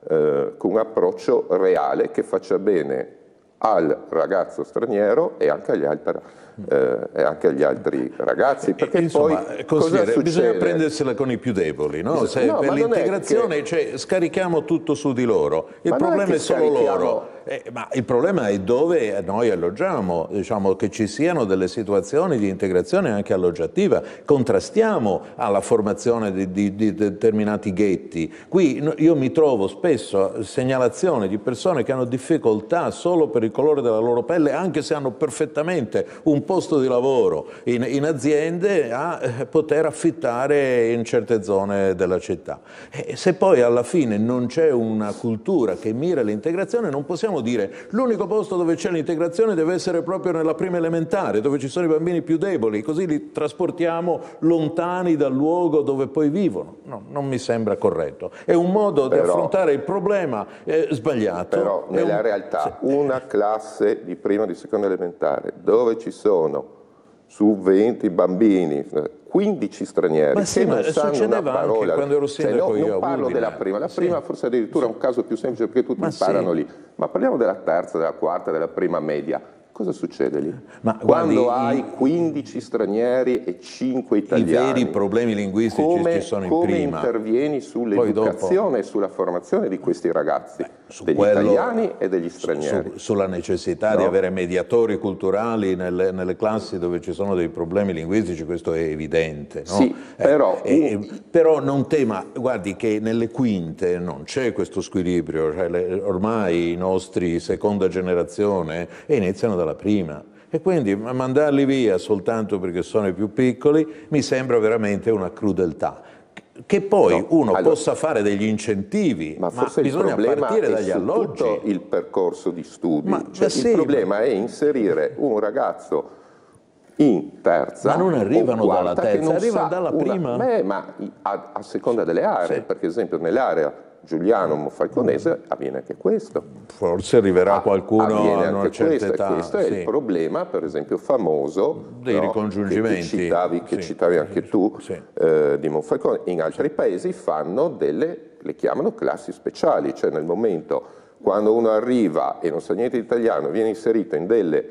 eh, con un approccio reale che faccia bene al ragazzo straniero e anche agli altri ragazzi eh, e anche agli altri ragazzi. Perché Insomma, poi eh, consigliere, bisogna prendersela con i più deboli, no? no per l'integrazione che... cioè, scarichiamo tutto su di loro, il ma problema è, è solo loro. Eh, ma il problema è dove noi alloggiamo, diciamo che ci siano delle situazioni di integrazione anche alloggiativa, contrastiamo alla formazione di, di, di determinati ghetti. Qui io mi trovo spesso segnalazioni di persone che hanno difficoltà solo per il colore della loro pelle, anche se hanno perfettamente un posto di lavoro in, in aziende, a eh, poter affittare in certe zone della città. E eh, se poi alla fine non c'è una cultura che mira l'integrazione, non possiamo possiamo dire l'unico posto dove c'è l'integrazione deve essere proprio nella prima elementare, dove ci sono i bambini più deboli, così li trasportiamo lontani dal luogo dove poi vivono. No, non mi sembra corretto. È un modo però, di affrontare il problema eh, sbagliato. Però nella un... realtà una classe di prima e di seconda elementare dove ci sono su 20 bambini, 15 stranieri ma sì, ma succedeva anche quando ero cioè, sindaco cioè, no, non parlo della prima, la prima forse addirittura è un caso più semplice perché tutti ma imparano sì. lì ma parliamo della terza, della quarta, della prima media Cosa succede lì? Ma, Quando guardi, hai 15 stranieri e 5 italiani. I veri problemi linguistici come, ci sono in come prima. Come intervieni sull'educazione e sulla formazione di questi ragazzi? Beh su degli quello, italiani e degli stranieri. Su, sulla necessità no. di avere mediatori culturali nelle, nelle, classi dove ci sono dei problemi linguistici, questo è evidente. No? Sì, eh, però, eh, eh, però non tema, guardi che nelle quinte non c'è questo squilibrio, cioè le, ormai i nostri seconda generazione iniziano dalla prima e quindi mandarli via soltanto perché sono i più piccoli mi sembra veramente una crudeltà che poi no, uno allora, possa fare degli incentivi, ma, ma bisogna partire dagli alloggi. Tutto il percorso di studio. Ma, cioè, sì, il problema è inserire un ragazzo in terza. Ma non arrivano quarta, dalla terza, arrivano dalla prima. Una, beh, ma a, a, seconda delle aree, sì. perché ad esempio nell'area Giuliano Falconese avviene anche questo. Forse arriverà qualcuno avviene anche questo, età, questo sì. è il problema, per esempio, famoso dei no, ricongiungimenti che citavi, che sì, citavi anche sì, tu eh, di Monfalcone. In altri paesi fanno delle, le chiamano classi speciali, cioè nel momento quando uno arriva e non sa niente di italiano, viene inserito in delle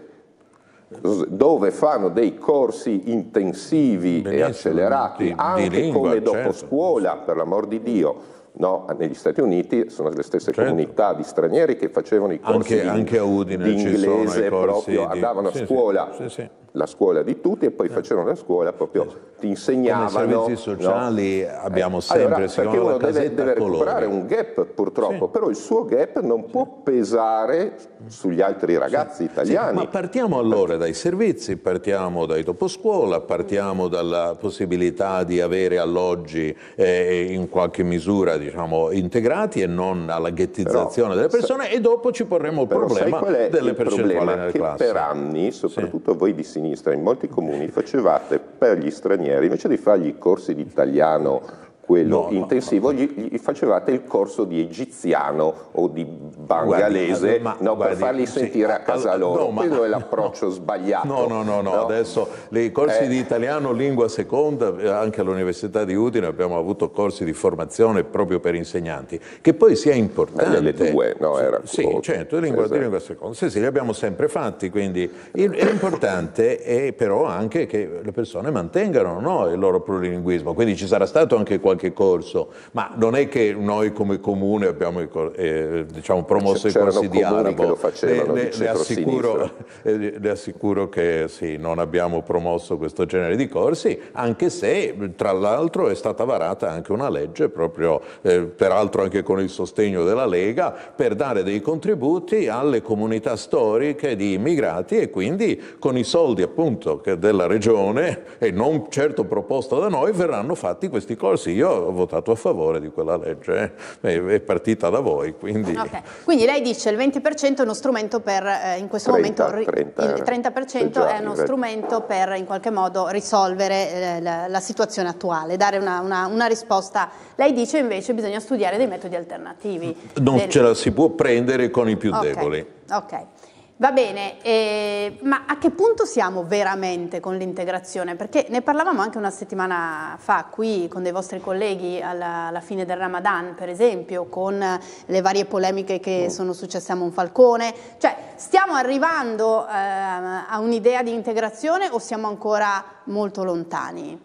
dove fanno dei corsi intensivi Benissimo, e accelerati di, anche di lingua, come dopo certo. scuola, per l'amor di Dio No, negli Stati Uniti sono le stesse certo. comunità di stranieri che facevano i corsi anche, in, anche Udine, di inglese, proprio di... andavano a sì, scuola sì, sì la scuola di tutti e poi certo. facevano la scuola proprio ti insegnavano. I servizi sociali no? Eh, abbiamo sempre, allora, perché uno deve, deve recuperare un gap purtroppo, sì. però il suo gap non sì. può pesare sugli altri ragazzi sì. italiani. ma partiamo allora dai servizi, partiamo dai doposcuola, partiamo dalla possibilità di avere alloggi eh, in qualche misura diciamo, integrati e non alla ghettizzazione però, delle persone se, e dopo ci porremo il problema delle il percentuali problema? nelle classi. per anni, soprattutto voi di sinistra, sinistra in molti comuni facevate per gli stranieri, invece di fargli i corsi di italiano quello no, intensivo, no, no, Gli, facevate il corso di egiziano o di bangalese guardi, ma, guardi, per farli sì, sentire a casa all, loro. No, ma, Quello è l'approccio no, sbagliato. No, no, no, no, adesso i corsi eh. di italiano lingua seconda, eh, anche all'Università di Udine abbiamo avuto corsi di formazione proprio per insegnanti, che poi sia eh, importante. le due, no, era Sì, sì certo, lingua, esatto. di lingua seconda. Sì, sì, li abbiamo sempre fatti, quindi l'importante è però anche che le persone mantengano no, il loro plurilinguismo, quindi ci sarà stato anche qualche corso, ma non è che noi come comune abbiamo eh, diciamo, promosso i corsi di arabo. Facevano, le, le, le, assicuro, le, <laughs> eh, assicuro, che sì, non abbiamo promosso questo genere di corsi, anche se tra l'altro è stata varata anche una legge, proprio, eh, peraltro anche con il sostegno della Lega, per dare dei contributi alle comunità storiche di immigrati e quindi con i soldi appunto della regione e non certo proposta da noi verranno fatti questi corsi. Io ho votato a favore di quella legge, eh. è partita da voi. Quindi... Ah, okay. Quindi lei dice che il 20% è uno strumento per, eh, in questo 30, momento, 30 il 30% già, è uno strumento per in qualche modo risolvere eh, la, la, situazione attuale, dare una, una, una, risposta. Lei dice invece che bisogna studiare dei metodi alternativi. Non Del... ce la si può prendere con i più okay. deboli. Ok. Va bene, eh, ma a che punto siamo veramente con l'integrazione? Perché ne parlavamo anche una settimana fa qui con dei vostri colleghi alla, alla fine del Ramadan, per esempio, con le varie polemiche che boh. sono successe a Monfalcone. Cioè, stiamo arrivando eh, a un'idea di integrazione o siamo ancora molto lontani?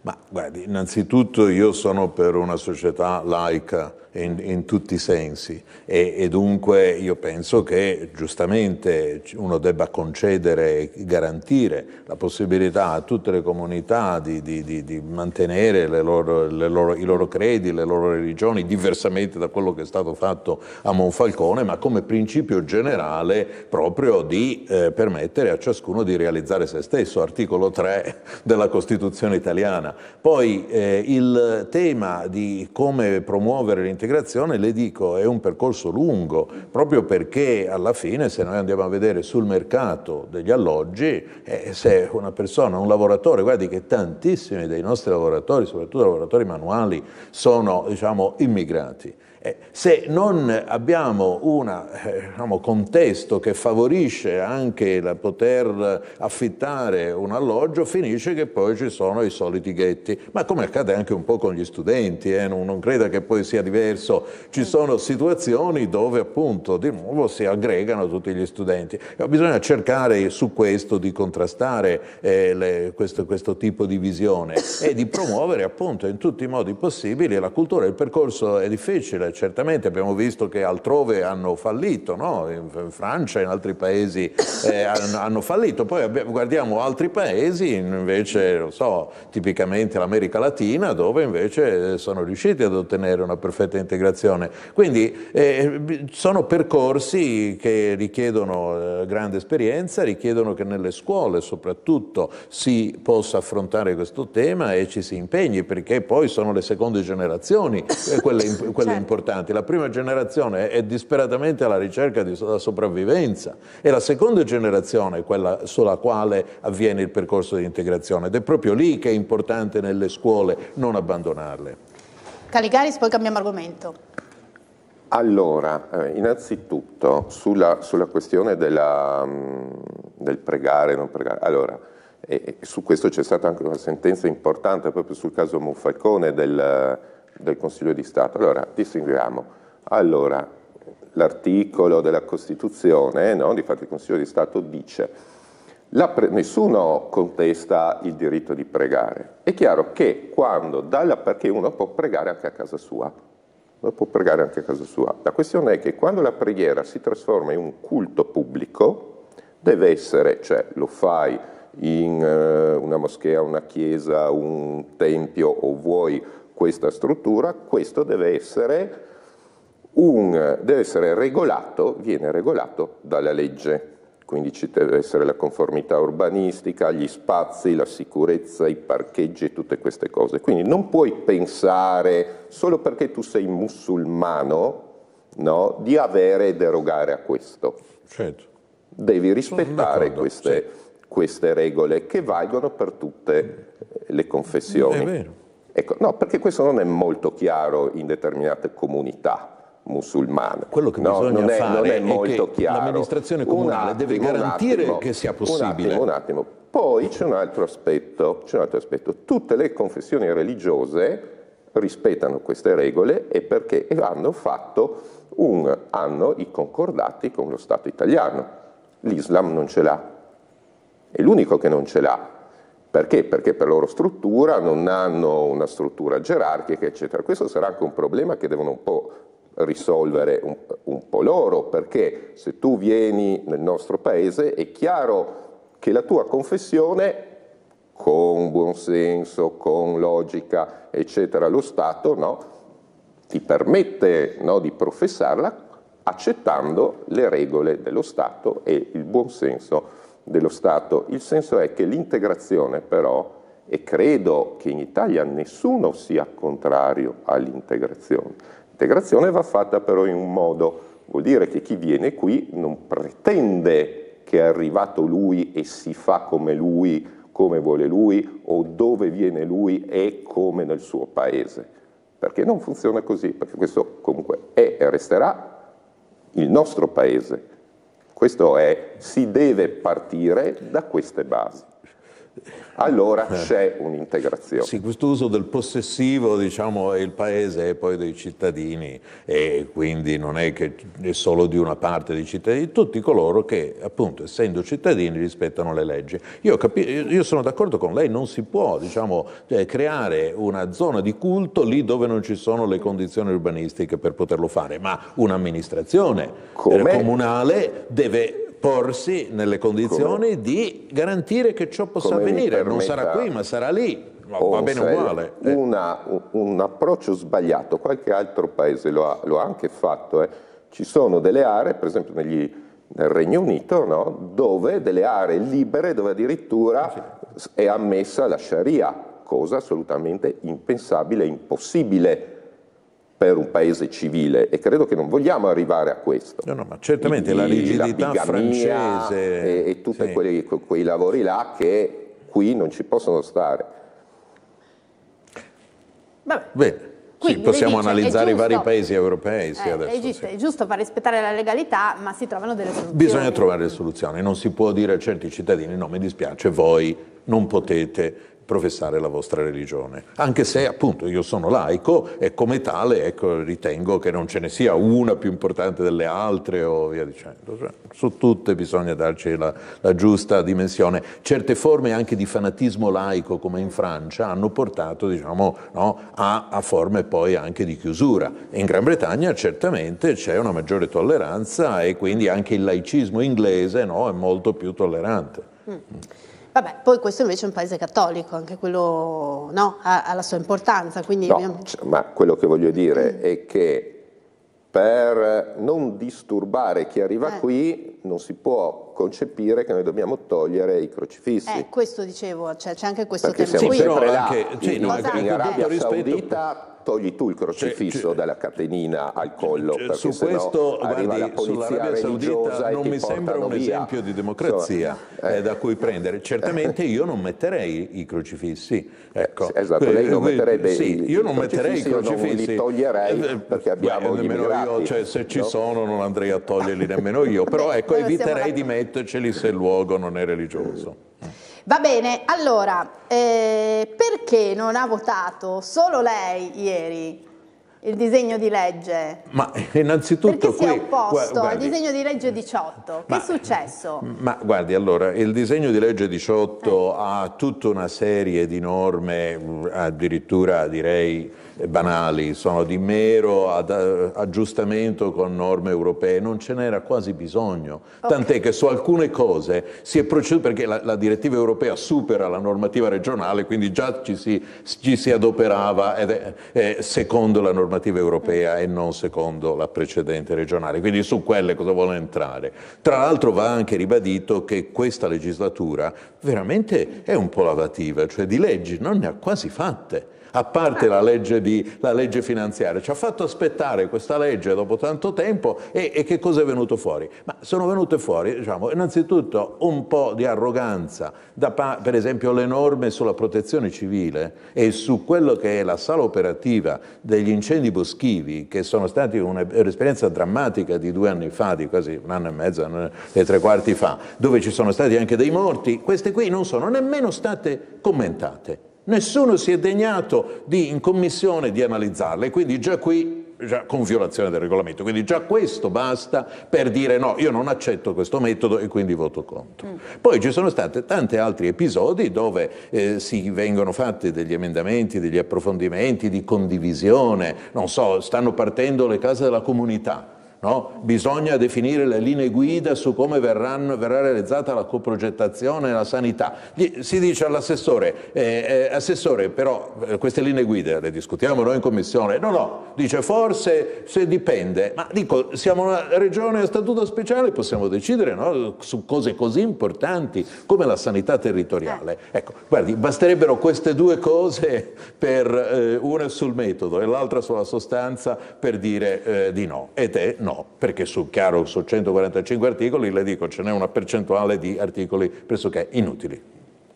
Ma guardi, innanzitutto io sono per una società laica, in, in tutti i sensi e, e, dunque io penso che giustamente uno debba concedere e garantire la possibilità a tutte le comunità di, di, di, di mantenere le loro, le loro, i loro credi, le loro religioni, diversamente da quello che è stato fatto a Monfalcone, ma come principio generale proprio di eh, permettere a ciascuno di realizzare se stesso, articolo 3 della Costituzione italiana. Poi eh, il tema di come promuovere l'integrazione integrazione, le dico è un percorso lungo, proprio perché alla fine se noi andiamo a vedere sul mercato degli alloggi, eh, se una persona, un lavoratore, guardi che tantissimi dei nostri lavoratori, soprattutto lavoratori manuali, sono diciamo, immigrati. Eh, se non abbiamo un eh, diciamo, contesto che favorisce anche il poter affittare un alloggio, finisce che poi ci sono i soliti ghetti. Ma come accade anche un po' con gli studenti, eh? non, non creda che poi sia diverso. Ci eh. sono situazioni dove appunto di nuovo si aggregano tutti gli studenti. Bisogna cercare su questo di contrastare eh, le, questo, questo tipo di visione e di promuovere appunto in tutti i modi possibili la cultura. Il percorso è difficile, certamente abbiamo visto che altrove hanno fallito, no? in Francia e in altri paesi eh, hanno fallito, poi abbiamo, guardiamo altri paesi invece, non so, tipicamente l'America Latina dove invece eh, sono riusciti ad ottenere una perfetta integrazione. Quindi eh, eh, sono percorsi che richiedono eh, grande esperienza, richiedono che nelle scuole soprattutto si possa affrontare questo tema e ci si impegni perché poi sono le seconde generazioni eh, quelle, quelle certo. importanti importanti. La prima generazione è disperatamente alla ricerca della sopravvivenza e la seconda generazione è quella sulla quale avviene il percorso di integrazione ed è proprio lì che è importante nelle scuole non abbandonarle. Caligaris, poi cambiamo argomento. Allora, eh, innanzitutto sulla, sulla questione della, mm, del pregare e non pregare. Allora, e su questo c'è stata anche una sentenza importante proprio sul caso Muffalcone del, del Consiglio di Stato. Allora, distinguiamo. Allora, l'articolo della Costituzione, no? di fatto il Consiglio di Stato dice nessuno contesta il diritto di pregare. È chiaro che quando, dalla, perché uno può pregare anche a casa sua, uno può pregare anche a casa sua. La questione è che quando la preghiera si trasforma in un culto pubblico, deve essere, cioè lo fai in eh, una moschea, una chiesa, un tempio o vuoi questa struttura, questo deve essere, un, deve essere regolato, viene regolato dalla legge. Quindi ci deve essere la conformità urbanistica, gli spazi, la sicurezza, i parcheggi, e tutte queste cose. Quindi non puoi pensare, solo perché tu sei musulmano, no, di avere e derogare a questo. Certo. Devi rispettare queste, sì. queste regole che valgono per tutte le confessioni. È vero. Ecco, no, perché questo non è molto chiaro in determinate comunità musulmane. Quello che no, bisogna non è, fare non è, molto chiaro. l'amministrazione comunale attimo, deve garantire attimo, che sia possibile. Un attimo, un attimo. Poi c'è un, un altro aspetto, Tutte le confessioni religiose rispettano queste regole e perché hanno fatto un anno i concordati con lo Stato italiano. L'Islam non ce l'ha. È l'unico che non ce l'ha perché? Perché per loro struttura non hanno una struttura gerarchica, eccetera. Questo sarà anche un problema che devono un po' risolvere un, un po' loro, perché se tu vieni nel nostro paese è chiaro che la tua confessione con buon senso, con logica, eccetera, lo Stato no, ti permette no, di professarla accettando le regole dello Stato e il buon senso dello Stato. Il senso è che l'integrazione però, e credo che in Italia nessuno sia contrario all'integrazione, l'integrazione va fatta però in un modo, vuol dire che chi viene qui non pretende che è arrivato lui e si fa come lui, come vuole lui, o dove viene lui e come nel suo paese. Perché non funziona così, perché questo comunque è e resterà il nostro paese questo è, si deve partire da queste basi allora eh. c'è un'integrazione. Sì, questo uso del possessivo, diciamo, il paese è poi dei cittadini e quindi non è che è solo di una parte dei cittadini, tutti coloro che, appunto, essendo cittadini rispettano le leggi. Io, capi- io sono d'accordo con lei, non si può, diciamo, eh, creare una zona di culto lì dove non ci sono le condizioni urbanistiche per poterlo fare, ma un'amministrazione Com'è? comunale deve porsi nelle condizioni Come? di garantire che ciò possa avvenire. Non sarà qui, ma sarà lì. Ma va bene uguale. Eh. Una, un approccio sbagliato, qualche altro paese lo ha, lo ha anche fatto. Eh. Ci sono delle aree, per esempio negli, nel Regno Unito, no? dove delle aree libere, dove addirittura sì. è ammessa la Sharia, cosa assolutamente impensabile, impossibile per un paese civile e credo che non vogliamo arrivare a questo. No, no, ma certamente Quindi, la rigidità la francese e, e tutti sì. quei, quei lavori là che qui non ci possono stare. Vabbè. Bene. Quindi, sì, possiamo dice, analizzare giusto, i vari paesi europei. Sì, eh, adesso, è, giusto, sì. è, giusto, far rispettare la legalità, ma si trovano delle soluzioni. Bisogna trovare le soluzioni, non si può dire a certi cittadini no, mi dispiace, voi non potete professare la vostra religione, anche se appunto io sono laico e come tale ecco, ritengo che non ce ne sia una più importante delle altre o via dicendo. Cioè, su tutte bisogna darci la, la giusta dimensione. Certe forme anche di fanatismo laico come in Francia hanno portato diciamo, no, a, a, forme poi anche di chiusura. In Gran Bretagna certamente c'è una maggiore tolleranza e quindi anche il laicismo inglese no, è molto più tollerante. Mm. Vabbè, poi questo invece è un paese cattolico, anche quello no, ha, ha, la sua importanza. Quindi... No, cioè, ma quello che voglio dire mm. è che per non disturbare chi arriva eh. qui non si può concepire che noi dobbiamo togliere i crocifissi. Eh, questo dicevo, cioè, c'è anche questo Perché tema. Siamo qui. sempre sì, là, anche, in, no, in, esatto. in Arabia rispetto. Saudita togli tu il crocifisso dalla catenina al collo, cioè, perché su questo, guardi, la polizia religiosa non mi sembra un via. esempio di democrazia so, eh, eh, da cui prendere. Eh. Certamente io non metterei i crocifissi. Ecco. Eh, esatto, lei non metterebbe sì, io non metterei i crocifissi. li toglierei perché abbiamo Beh, gli immigrati, io, cioè, se ci no? sono non andrei a toglierli nemmeno io, però ecco, eviterei di metterceli se il luogo non è religioso. Mm. Va bene, allora, eh, perché non ha votato solo lei ieri? il disegno di legge? Ma eh, innanzitutto Perché si è opposto guardi, al disegno di legge 18. Ma, è successo? Ma guardi, allora, il disegno di legge 18 eh. ha tutta una serie di norme, addirittura direi eh, banali, sono di mero ad, eh, aggiustamento con norme europee, non ce n'era quasi bisogno, okay. tant'è che su alcune cose si è proceduto, perché la, la, direttiva europea supera la normativa regionale, quindi già ci si, ci si adoperava ed, eh, secondo la normativa normativa europea e non secondo la precedente regionale. Quindi su quelle cosa vuole entrare. Tra l'altro va anche ribadito che questa legislatura veramente è un po' lavativa, cioè di leggi non ne ha quasi fatte a parte la legge, di, la legge finanziaria. Ci ha fatto aspettare questa legge dopo tanto tempo e, e che cosa è venuto fuori? Ma sono venute fuori, diciamo, innanzitutto un po' di arroganza, da, per esempio le norme sulla protezione civile e su quello che è la sala operativa degli incendi boschivi, che sono stati un'esperienza drammatica di due anni fa, di quasi un anno e mezzo e tre quarti fa, dove ci sono stati anche dei morti, queste qui non sono nemmeno state commentate. Nessuno si è degnato di, in commissione di analizzarle, quindi già qui Già con violazione del regolamento. Quindi già questo basta per dire no, io non accetto questo metodo e quindi voto contro. Mm. Poi ci sono stati tanti altri episodi dove eh, si vengono fatti degli emendamenti, degli approfondimenti, di condivisione, non so, stanno partendo le case della comunità No? Bisogna definire le linee guida su come verranno, verrà realizzata la coprogettazione e la sanità. Si dice all'assessore, eh, eh, assessore però eh, queste linee guida le discutiamo noi in commissione? No, no, dice forse se dipende, ma dico siamo una regione a statuto speciale, possiamo decidere no? su cose così importanti come la sanità territoriale. Eh. Ecco, guardi, basterebbero queste due cose per eh, una sul metodo e l'altra sulla sostanza per dire eh, di no, ed è no no, perché su, chiaro, su 145 articoli le dico ce n'è una percentuale di articoli pressoché inutili.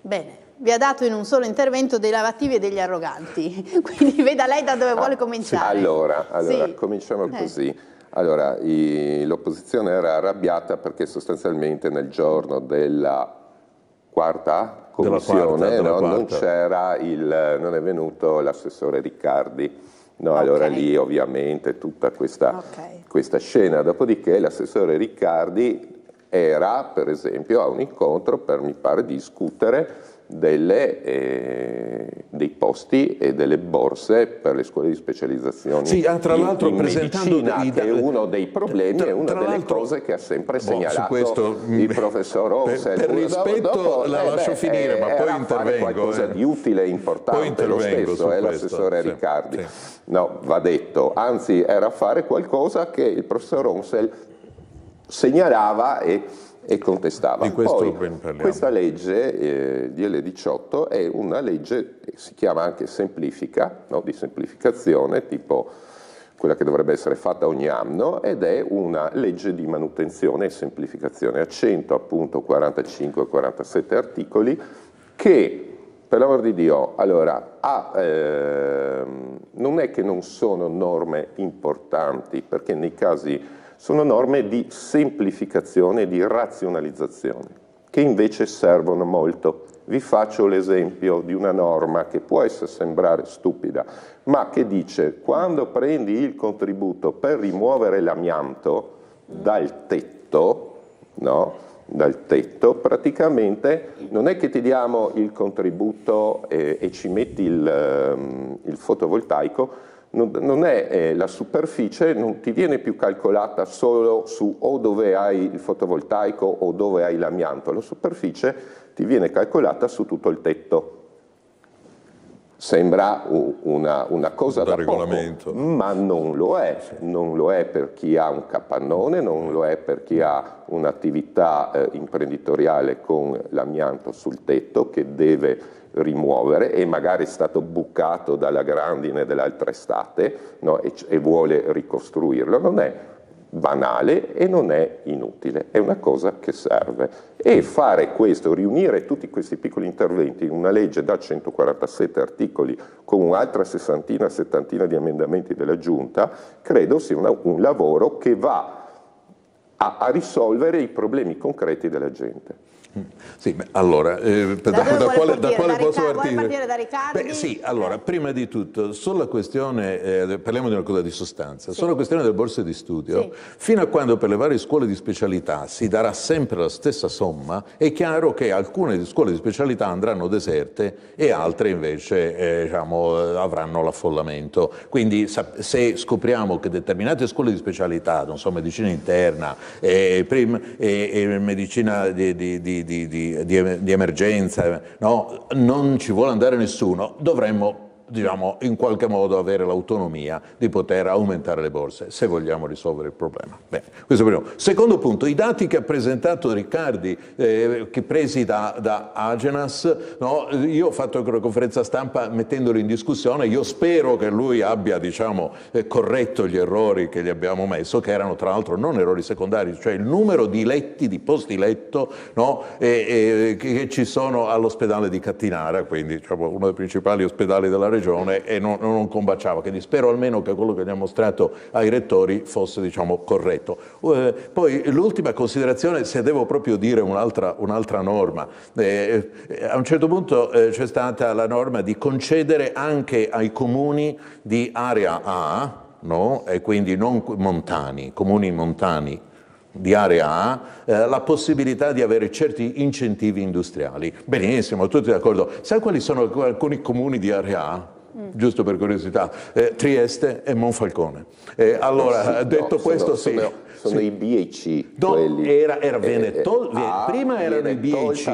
Bene vi ha dato in un solo intervento dei lavativi e degli arroganti, <laughs> quindi veda lei da dove ah, vuole cominciare. Sì. Allora, allora sì. cominciamo eh. così. Allora, l'opposizione era arrabbiata perché sostanzialmente nel giorno della quarta commissione quarta, no, quarta. Non, il, non è venuto l'assessore Riccardi. No, okay. allora lì ovviamente tutta questa okay questa scena. Dopodiché l'assessore Riccardi era, per esempio, a un incontro per, mi pare, discutere delle, eh, dei posti e delle borse per le scuole di specializzazione. Sì, ah, tra l'altro presentando dei dati, è uno dei problemi, è una delle cose che ha sempre boh, segnalato questo, il professor Orsel. Per, per rispetto dopo, la eh, lascio beh, finire, eh, ma poi intervengo. È qualcosa eh. di utile e importante lo stesso, è l'assessore sì, Riccardi. Sì. No, va detto, anzi era fare qualcosa che il professor Orsel segnalava e e contestava. Di questo Poi, questa legge eh, di L18 è una legge, eh, si chiama anche semplifica, no? di semplificazione, tipo quella che dovrebbe essere fatta ogni anno ed è una legge di manutenzione e semplificazione a 100 appunto 45 47 articoli che per l'amor di Dio, allora, ha, eh, non è che non sono norme importanti, perché nei casi sono norme di semplificazione e di razionalizzazione, che invece servono molto. Vi faccio l'esempio di una norma che può sembrare stupida, ma che dice quando prendi il contributo per rimuovere l'amianto dal tetto, no? dal tetto, praticamente non è che ti diamo il contributo e, eh, e ci metti il, ehm, il fotovoltaico, non, non è, eh, la superficie non ti viene più calcolata solo su o dove hai il fotovoltaico o dove hai l'amianto, la superficie ti viene calcolata su tutto il tetto. Sembra una, una cosa da, da regolamento. Poco, ma non lo è, non lo è per chi ha un capannone, non lo è per chi ha un'attività eh, imprenditoriale con l'amianto sul tetto che deve rimuovere e magari è stato bucato dalla grandine dell'altra estate no? e, e vuole ricostruirlo, non è banale e non è inutile, è una cosa che serve. E fare questo, riunire tutti questi piccoli interventi in una legge da 147 articoli con un'altra sessantina, settantina di emendamenti della Giunta, credo sia una, un lavoro che va a, a risolvere i problemi concreti della gente. Sì, beh, allora, eh, da, da, da, quale, da, quale, posso Riccardo, partire? partire da Riccardo? Beh, sì, allora, eh. prima di tutto, sulla questione, eh, parliamo di una cosa di sostanza, sì. sulla questione delle borse di studio, sì. fino a quando per le varie scuole di specialità si darà sempre la stessa somma, è chiaro che alcune scuole di specialità andranno deserte e altre invece eh, diciamo, eh, avranno l'affollamento. Quindi se scopriamo che determinate scuole di specialità, non so, medicina interna, eh, prim, medicina di, di, di di, di, di emergenza, no? non ci vuole andare nessuno, dovremmo diciamo, in qualche modo avere l'autonomia di poter aumentare le borse se vogliamo risolvere il problema. Bene, questo primo. Secondo punto, i dati che ha presentato Riccardi, eh, che presi da, da Agenas, no? io ho fatto una conferenza stampa mettendolo in discussione, io spero che lui abbia diciamo, eh, corretto gli errori che gli abbiamo messo, che erano tra l'altro non errori secondari, cioè il numero di letti, di posti letto no? e, e, che ci sono all'ospedale di Cattinara, quindi diciamo, uno dei principali ospedali della regione regione e non, non combaciava. Quindi spero almeno che quello che abbiamo mostrato ai rettori fosse diciamo, corretto. Eh, poi l'ultima considerazione, se devo proprio dire un'altra un norma, eh, eh, a un certo punto eh, c'è stata la norma di concedere anche ai comuni di area A, No? e quindi non montani, comuni montani di area A eh, la possibilità di avere certi incentivi industriali. Benissimo, tutti d'accordo. Sai quali sono alcuni comuni di area A? Mm. giusto per curiosità, eh, Trieste e Monfalcone. Eh, allora, no, detto no, questo, no, sì sono sì. i BEC. No, quelli. era, era Venetol, eh, eh, ah, prima erano i BEC.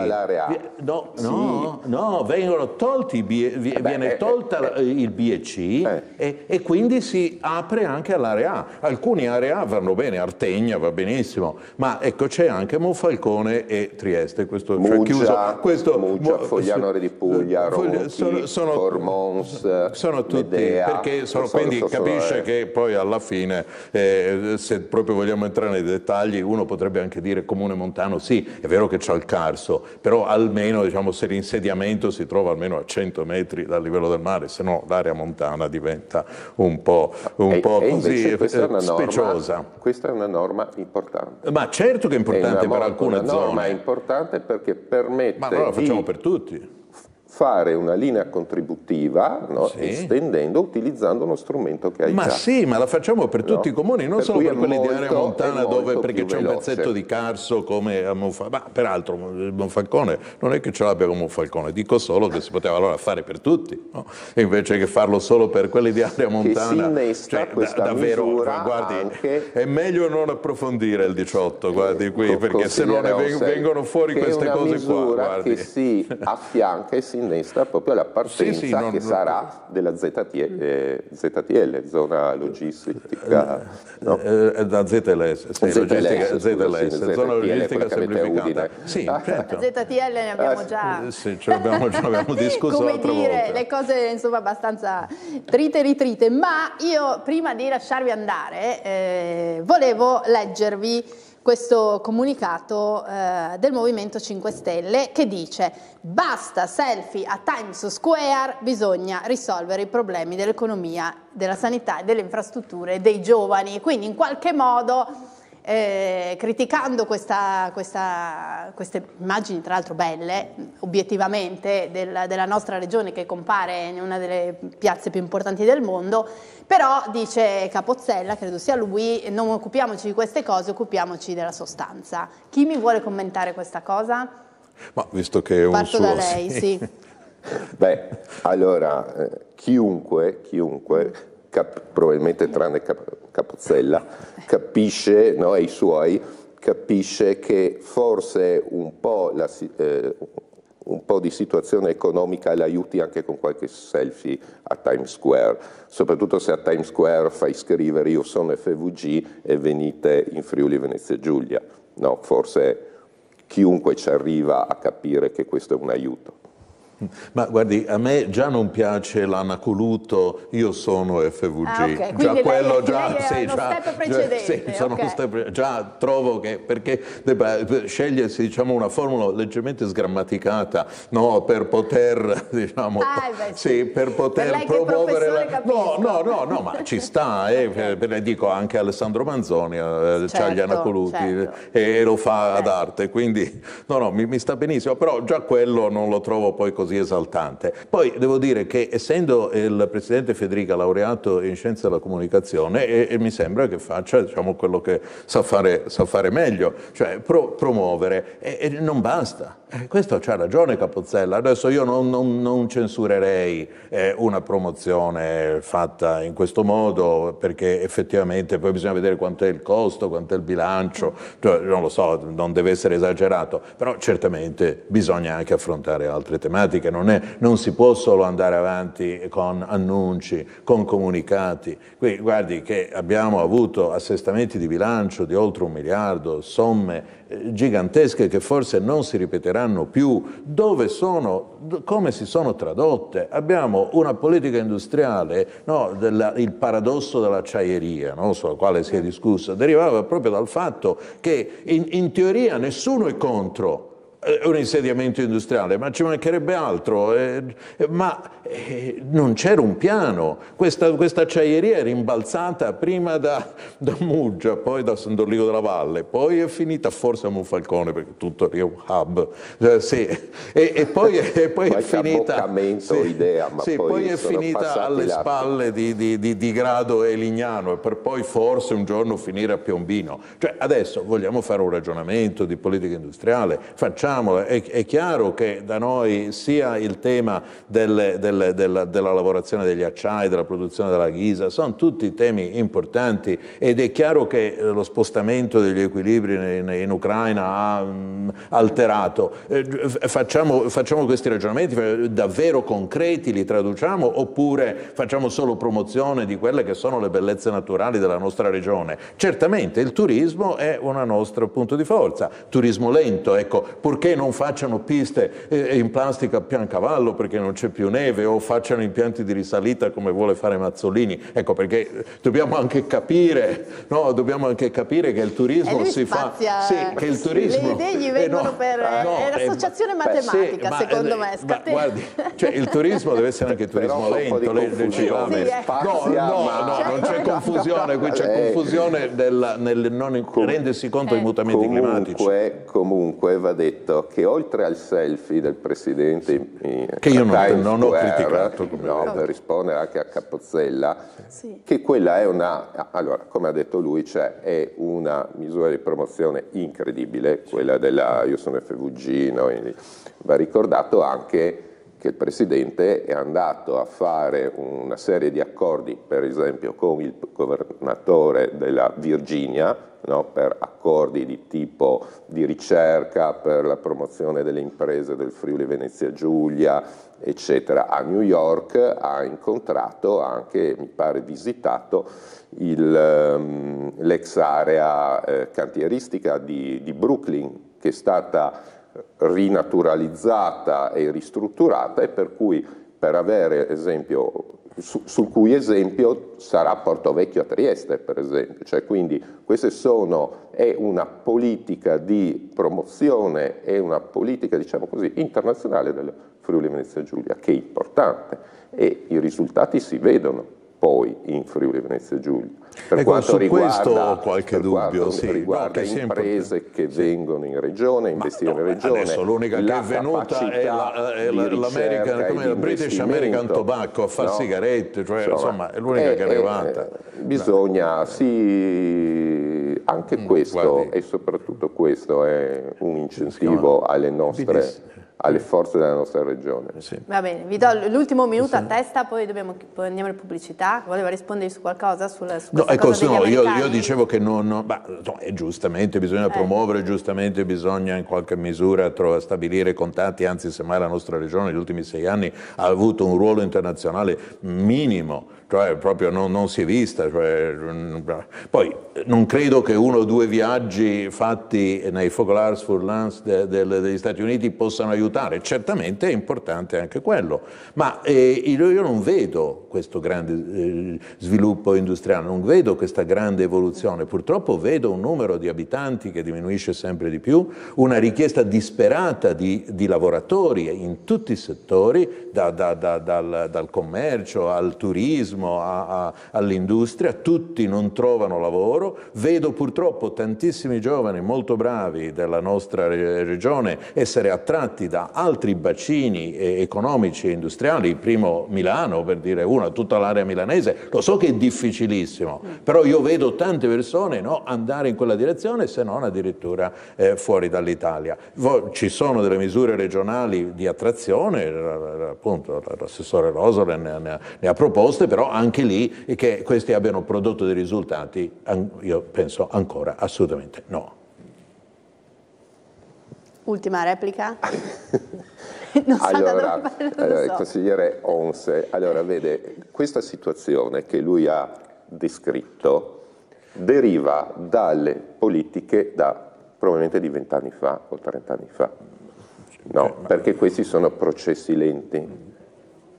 No, sì. no, no, vengono tolti, BE, eh beh, viene eh, eh, tolta eh, il BEC e, e, quindi si apre anche all'area A. Alcuni area A vanno bene, Artegna va benissimo, ma ecco c'è anche Monfalcone e Trieste. Questo, Muggia, cioè, chiuso, questo, Muggia mo, Foglianore di Puglia, Ronchi, sono, sono, Hormons, sono tutti, Medea, perché sono, quindi so, capisce che poi alla fine se proprio vogliamo vogliamo entrare nei dettagli, uno potrebbe anche dire comune montano, sì, è vero che c'è il Carso, però almeno diciamo, se l'insediamento si trova almeno a 100 metri dal livello del mare, se no l'area montana diventa un po', un e, po e così eh, questa norma, Questa è una norma importante. Ma certo che è importante è per alcune zone. Ma è importante perché permette Ma allora la facciamo di... per tutti fare una linea contributiva no? sì. estendendo, utilizzando uno strumento che hai ma già. Ma sì, ma la facciamo per tutti no? i comuni, non per solo per quelli molto, di area montana dove perché c'è un pezzetto di Carso come a Monfalcone, ma peraltro Monfalcone non è che ce l'abbia come Monfalcone, dico solo che si poteva allora fare per tutti, no? invece che farlo solo per quelli di area montana. Che si cioè, questa da, davvero, guardi, anche... è meglio non approfondire il 18, guardi qui, perché se no vengono fuori queste cose qua. Guardi. che si affianca e si tendenza proprio alla partenza sì, sì, non, che non... sarà della ZTL, eh, ZTL zona logistica. No? Eh, eh, da ZLS, sì, ZLS, logistica, ZLS, ZLS zona logistica semplificata. Sì, ah, certo. ZTL ne abbiamo ah, già. Sì, ce l'abbiamo, ce l'abbiamo <laughs> discusso Come dire, volta. le cose insomma abbastanza trite e ritrite, ma io prima di lasciarvi andare eh, volevo leggervi questo comunicato eh, del Movimento 5 Stelle che dice basta selfie a Times Square, bisogna risolvere i problemi dell'economia, della sanità e delle infrastrutture dei giovani. Quindi in qualche modo eh, criticando questa, questa, queste immagini, tra l'altro belle, obiettivamente, del, della nostra regione che compare in una delle piazze più importanti del mondo, però dice Capozzella, credo sia lui, non occupiamoci di queste cose, occupiamoci della sostanza. Chi mi vuole commentare questa cosa? Ma visto che è un Parto suo, da lei, sì. sì. <laughs> Beh, allora, eh, chiunque, chiunque cap- probabilmente tranne cap- Capozzella, capisce, no, ai suoi, capisce che forse un po', la, eh, un po di situazione economica l'aiuti anche con qualche selfie a Times Square, soprattutto se a Times Square fai scrivere io sono FVG e venite in Friuli Venezia Giulia, no, forse chiunque ci arriva a capire che questo è un aiuto. Ma guardi, a me già non piace l'anacoluto, io sono FVG. Ah, okay. Già lei, quello, già, sì, già, già, sì, okay. step, già, trovo che perché debba scegliersi diciamo, una formula leggermente sgrammaticata no, per poter, <laughs> diciamo, ah, eh beh, sì. per poter per promuovere. La... No, no, no, no, ma ci sta, eh, <laughs> okay. per, dico anche Alessandro Manzoni, eh, certo, ha gli anacoluti certo. e lo fa certo. ad arte, quindi no, no, mi, mi sta benissimo, però già quello non lo trovo poi così così esaltante. Poi devo dire che essendo il presidente Federica laureato in scienze della comunicazione, e, e mi sembra che faccia diciamo, quello che sa fare, sa fare meglio, cioè pro, promuovere, e, e non basta. Eh, questo c'ha ragione Capozzella, adesso io non, non, non censurerei eh, una promozione fatta in questo modo perché effettivamente poi bisogna vedere quanto è il costo, quanto è il bilancio, cioè, non lo so, non deve essere esagerato, però certamente bisogna anche affrontare altre tematiche, non, è, non si può solo andare avanti con annunci, con comunicati. Qui guardi che abbiamo avuto assestamenti di bilancio di oltre un miliardo, somme gigantesche che forse non si ripeteranno più, dove sono, come si sono tradotte. Abbiamo una politica industriale, no, della, il paradosso dell'acciaieria, no, sulla quale si è discusso, derivava proprio dal fatto che in, in teoria nessuno è contro eh, un insediamento industriale, ma ci mancherebbe altro. Eh, ma eh, non c'era un piano, questa, questa, acciaieria è rimbalzata prima da, da Muggia, poi da San della Valle, poi è finita forse a Monfalcone perché tutto è un hub, eh, sì. e, e, poi, e poi è finita, sì, idea, sì, poi poi è finita alle là. spalle di, di, di, di, Grado e Lignano per poi forse un giorno finire a Piombino. Cioè, adesso vogliamo fare un ragionamento di politica industriale, facciamolo, è, è chiaro che da noi sia il tema delle, delle del, della, della, lavorazione degli acciai, della produzione della ghisa, sono tutti temi importanti ed è chiaro che eh, lo spostamento degli equilibri in, in Ucraina ha mh, alterato. Eh, facciamo, facciamo, questi ragionamenti eh, davvero concreti, li traduciamo oppure facciamo solo promozione di quelle che sono le bellezze naturali della nostra regione? Certamente il turismo è un nostro punto di forza, turismo lento, ecco, purché non facciano piste eh, in plastica a piancavallo perché non c'è più neve o facciano impianti di risalita come vuole fare Mazzolini. Ecco perché dobbiamo anche capire, no? dobbiamo anche capire che il turismo si fa... Sì, che il turismo... Le idee gli vengono eh no, per... No, è eh, l'associazione eh, matematica beh, sì, secondo me. Scaten- guardi, cioè, il turismo deve essere anche <laughs> turismo lento. Le, le, sì, eh. no, no, no, non c'è <laughs> confusione, qui c'è eh. confusione del, nel non rendersi conto dei eh. mutamenti climatici. Comunque va detto che oltre al selfie del Presidente... Che io non, non ho criticato dimenticato come no, rispondere anche a Capozzella sì. che quella è una allora come ha detto lui cioè, è una misura di promozione incredibile quella della io sono FVG no? va ricordato anche che il Presidente è andato a fare una serie di accordi, per esempio con il governatore della Virginia, no, per accordi di tipo di ricerca, per la promozione delle imprese del Friuli Venezia Giulia, eccetera. A New York ha incontrato anche, mi pare visitato, il, ehm, l'ex area eh, cantieristica di, di Brooklyn che è stata rinaturalizzata e ristrutturata e per cui per avere esempio su, sul cui esempio sarà Porto Vecchio a Trieste, per esempio. Cioè, quindi questa è una politica di promozione, è una politica, diciamo così, internazionale delle Friuli Venezia Giulia, che è importante e i risultati si vedono poi in Friuli Venezia Giulia. Per ecco, quanto riguarda, ho qualche dubbio, sì, riguarda no, che imprese che vengono in regione, investire in regione. Adesso l'unica che è venuta è, la, è eh, la, l'American, come la British American Tobacco a far no, sigarette, cioè, insomma, insomma, è l'unica che è arrivata. Eh, bisogna, no. sì, anche mm, questo guardi. e soprattutto questo è un incentivo alle nostre... Bidissimo alle forze della nostra regione. Eh sì. Va bene, vi do l'ultimo minuto sì. a testa, poi, dobbiamo, poi andiamo in pubblicità. Voleva rispondere su qualcosa? Sulla, su no, ecco, no, io, io, dicevo che non, no, ma, no, giustamente bisogna eh. promuovere, giustamente bisogna in qualche misura trova, stabilire contatti, anzi semmai la nostra regione negli ultimi sei anni ha avuto un ruolo internazionale minimo cioè proprio non, non si è vista. Cioè, poi non credo che uno o due viaggi fatti nei Focolars Furlans de, de, degli Stati Uniti possano aiutare, certamente è importante anche quello, ma eh, io, io, non vedo questo grande eh, sviluppo industriale, non vedo questa grande evoluzione, purtroppo vedo un numero di abitanti che diminuisce sempre di più, una richiesta disperata di, di lavoratori in tutti i settori, da, da, da, dal, dal commercio al turismo, turismo all'industria, tutti non trovano lavoro, vedo purtroppo tantissimi giovani molto bravi della nostra regione essere attratti da altri bacini eh, economici e industriali, primo Milano per dire una, tutta l'area milanese, lo so che è difficilissimo, però io vedo tante persone no, andare in quella direzione se non addirittura eh, fuori dall'Italia. Ci sono delle misure regionali di attrazione, appunto l'assessore Rosolen ne, ne ha proposte, però però anche lì che questi abbiano prodotto dei risultati, io penso ancora assolutamente no. Ultima replica? <laughs> non so allora, dove, non allora so. consigliere Onse, allora vede, questa situazione che lui ha descritto deriva dalle politiche da probabilmente di vent'anni fa o trent'anni fa, no, perché questi sono processi lenti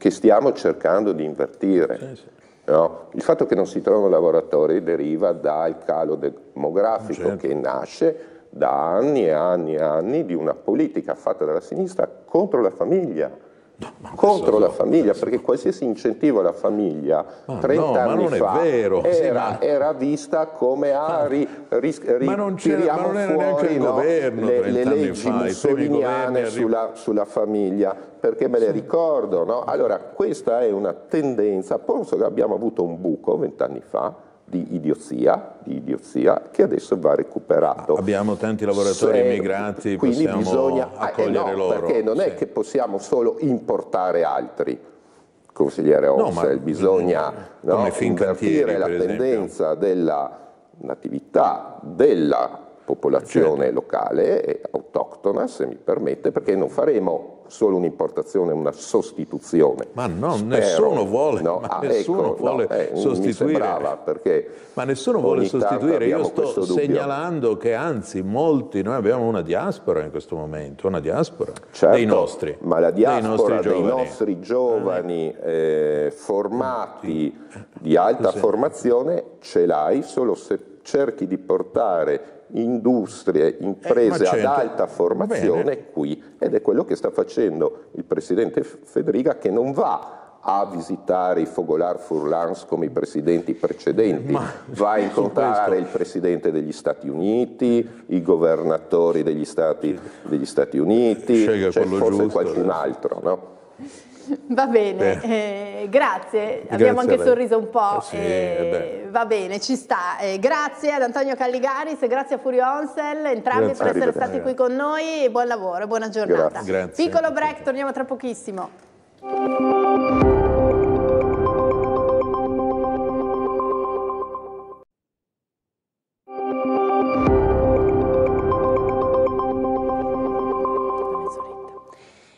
che stiamo cercando di invertire. Sì, sì. No? Il fatto che non si trovano lavoratori deriva dal calo demografico certo. che nasce da anni e anni e anni di una politica fatta dalla sinistra contro la famiglia No, contro la famiglia, perché qualsiasi incentivo alla famiglia ma 30 no, anni fa era, era, vista come a ah. ri, ri, ri, ma non tiriamo ma non era fuori no, governo, le, le leggi fa, mussoliniane sulla, sulla, famiglia, perché me le ricordo. No? Allora questa è una tendenza, posto che abbiamo avuto un buco vent'anni fa, di idiozia, di idiozia, che adesso va recuperato. Ah, abbiamo tanti lavoratori immigrati, quindi bisogna eh, accogliere eh no, loro. Perché non sì. è che possiamo solo importare altri. Consigliere Orsel, no, bisogna no, invertire la tendenza della natività, della popolazione certo. locale, autoctona, se mi permette, perché non faremo solo un'importazione, una sostituzione. Ma no, Spero, nessuno vuole, no? ma ah, nessuno ecco, vuole no, eh, sostituire. perché ma nessuno vuole sostituire, io sto segnalando che anzi molti, noi abbiamo una diaspora in questo momento, una diaspora certo, dei nostri. Ma la diaspora dei nostri giovani, dei nostri giovani eh, eh formati, di alta formazione, ce l'hai solo se cerchi di portare industrie, eh, imprese ad certo. alta formazione Bene. qui ed è quello che sta facendo il presidente Federica che non va a visitare i Fogolar Furlans come i presidenti precedenti, Ma, va a <laughs> incontrare il presidente degli Stati Uniti, i governatori degli Stati, degli Stati Uniti, cioè forse giusto, qualcun altro. No? Va bene, eh, grazie. grazie. Abbiamo anche sorriso un po'. Eh sì, eh, eh va bene, ci sta. Eh, grazie ad Antonio Calligaris, grazie a Furio Onsel, entrambi grazie. per essere stati qui con noi. Buon lavoro, e buona giornata. Grazie. Piccolo break, torniamo tra pochissimo.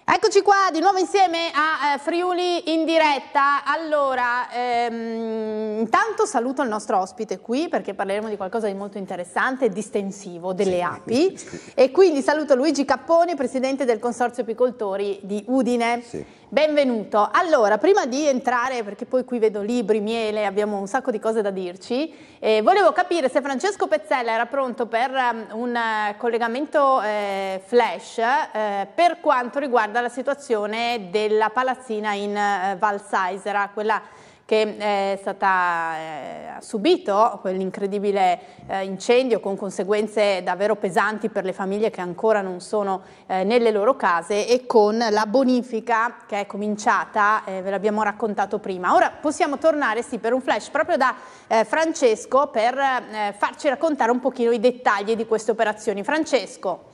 Eccoci qua di nuovo insieme a eh, Friuli in diretta. Allora, ehm, intanto saluto il nostro ospite qui perché parleremo di qualcosa di molto interessante e distensivo delle sì, api. Sì, sì. E quindi saluto Luigi Capponi, presidente del Consorzio Apicoltori di Udine. Sì. Benvenuto. Allora, prima di entrare, perché poi qui vedo libri, miele, abbiamo un sacco di cose da dirci, eh, volevo capire se Francesco Pezzella era pronto per um, un uh, collegamento eh, flash eh, per quanto riguarda la situazione della palazzina in uh, eh, Val Saisera, quella che eh, è stata, eh, ha subito quell'incredibile eh, incendio con conseguenze davvero pesanti per le famiglie che ancora non sono nelle loro case e con la bonifica che è cominciata, ve l'abbiamo raccontato prima. Ora possiamo tornare sì, per un flash proprio da Francesco per farci raccontare un pochino i dettagli di queste operazioni. Francesco.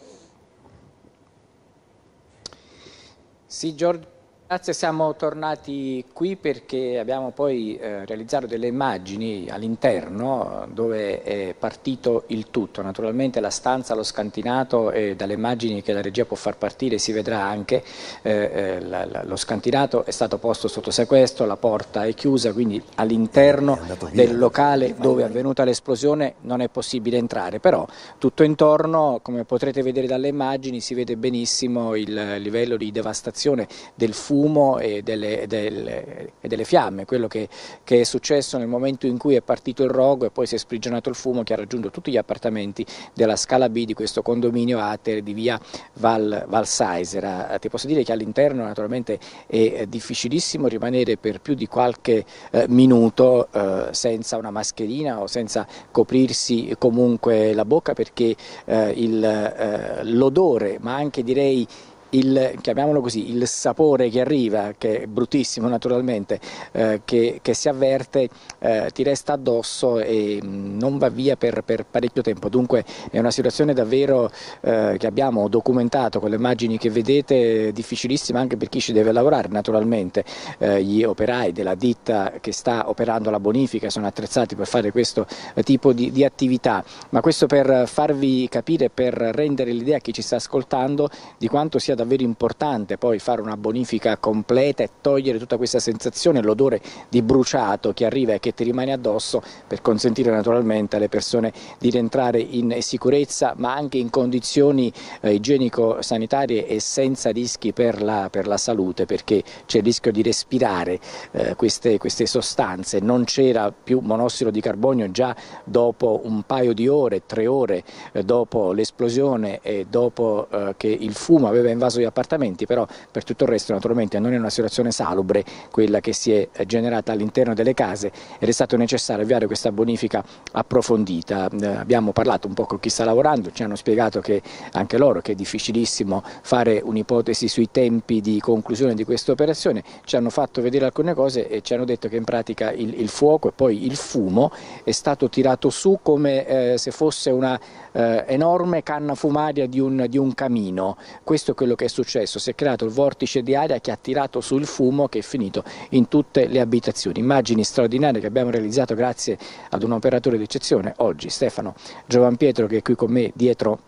Sì, Giorgio. Grazie, siamo tornati qui perché abbiamo poi eh, realizzato delle immagini all'interno dove è partito il tutto. Naturalmente la stanza, lo scantinato e dalle immagini che la regia può far partire si vedrà anche eh, eh la, la, lo scantinato è stato posto sotto sequestro, la porta è chiusa, quindi all'interno del locale dove è avvenuta l'esplosione non è possibile entrare, però tutto intorno, come potrete vedere dalle immagini, si vede benissimo il livello di devastazione del fumo fumo e delle, delle, e delle fiamme, quello che, che, è successo nel momento in cui è partito il rogo e poi si è sprigionato il fumo che ha raggiunto tutti gli appartamenti della scala B di questo condominio ATER di via Val, Val Saisera. Eh, ti posso dire che all'interno naturalmente è eh, difficilissimo rimanere per più di qualche eh, minuto eh, senza una mascherina o senza coprirsi comunque la bocca perché eh, eh l'odore ma anche direi il, chiamiamolo così, il sapore che arriva, che è bruttissimo naturalmente, eh, che, che, si avverte, eh, ti resta addosso e mm, non va via per, per parecchio tempo. Dunque è una situazione davvero eh, che abbiamo documentato con le immagini che vedete, difficilissima anche per chi ci deve lavorare naturalmente. Eh, gli operai della ditta che sta operando la bonifica sono attrezzati per fare questo tipo di, di attività, ma questo per farvi capire, per rendere l'idea a chi ci sta ascoltando di quanto sia davvero davvero importante poi fare una bonifica completa e togliere tutta questa sensazione, l'odore di bruciato che arriva e che ti rimane addosso per consentire naturalmente alle persone di rientrare in sicurezza ma anche in condizioni eh, igienico-sanitarie e senza rischi per la, per la salute perché c'è il rischio di respirare eh, queste, queste sostanze, non c'era più monossido di carbonio già dopo un paio di ore, tre ore eh, dopo l'esplosione e dopo eh, che il fumo aveva invaso caso di appartamenti, però per tutto il resto naturalmente non è una situazione salubre quella che si è eh, generata all'interno delle case ed è stato necessario avviare questa bonifica approfondita. Eh, abbiamo parlato un po' con chi sta lavorando, ci hanno spiegato che anche loro che è difficilissimo fare un'ipotesi sui tempi di conclusione di questa operazione, ci hanno fatto vedere alcune cose e ci hanno detto che in pratica il, il fuoco e poi il fumo è stato tirato su come eh, se fosse una eh, enorme canna fumaria di un, di un camino. Questo è quello che è successo, si è creato il vortice di aria che ha tirato sul fumo che è finito in tutte le abitazioni. Immagini straordinarie che abbiamo realizzato grazie ad un operatore d'eccezione oggi, Stefano Giovan che è qui con me dietro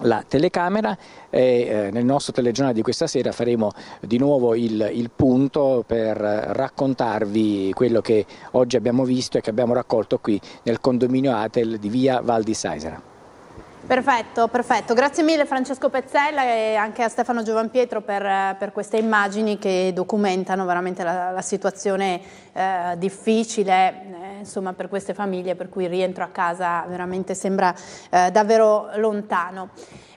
la telecamera e eh, nel nostro telegiornale di questa sera faremo di nuovo il, il punto per raccontarvi quello che oggi abbiamo visto e che abbiamo raccolto qui nel condominio Atel di via Val di Saisera. Perfetto, perfetto. Grazie mille Francesco Pezzella e anche a Stefano Giovanpietro per, per queste immagini che documentano veramente la, la situazione eh, difficile eh, insomma, per queste famiglie, per cui il rientro a casa veramente sembra eh, davvero lontano.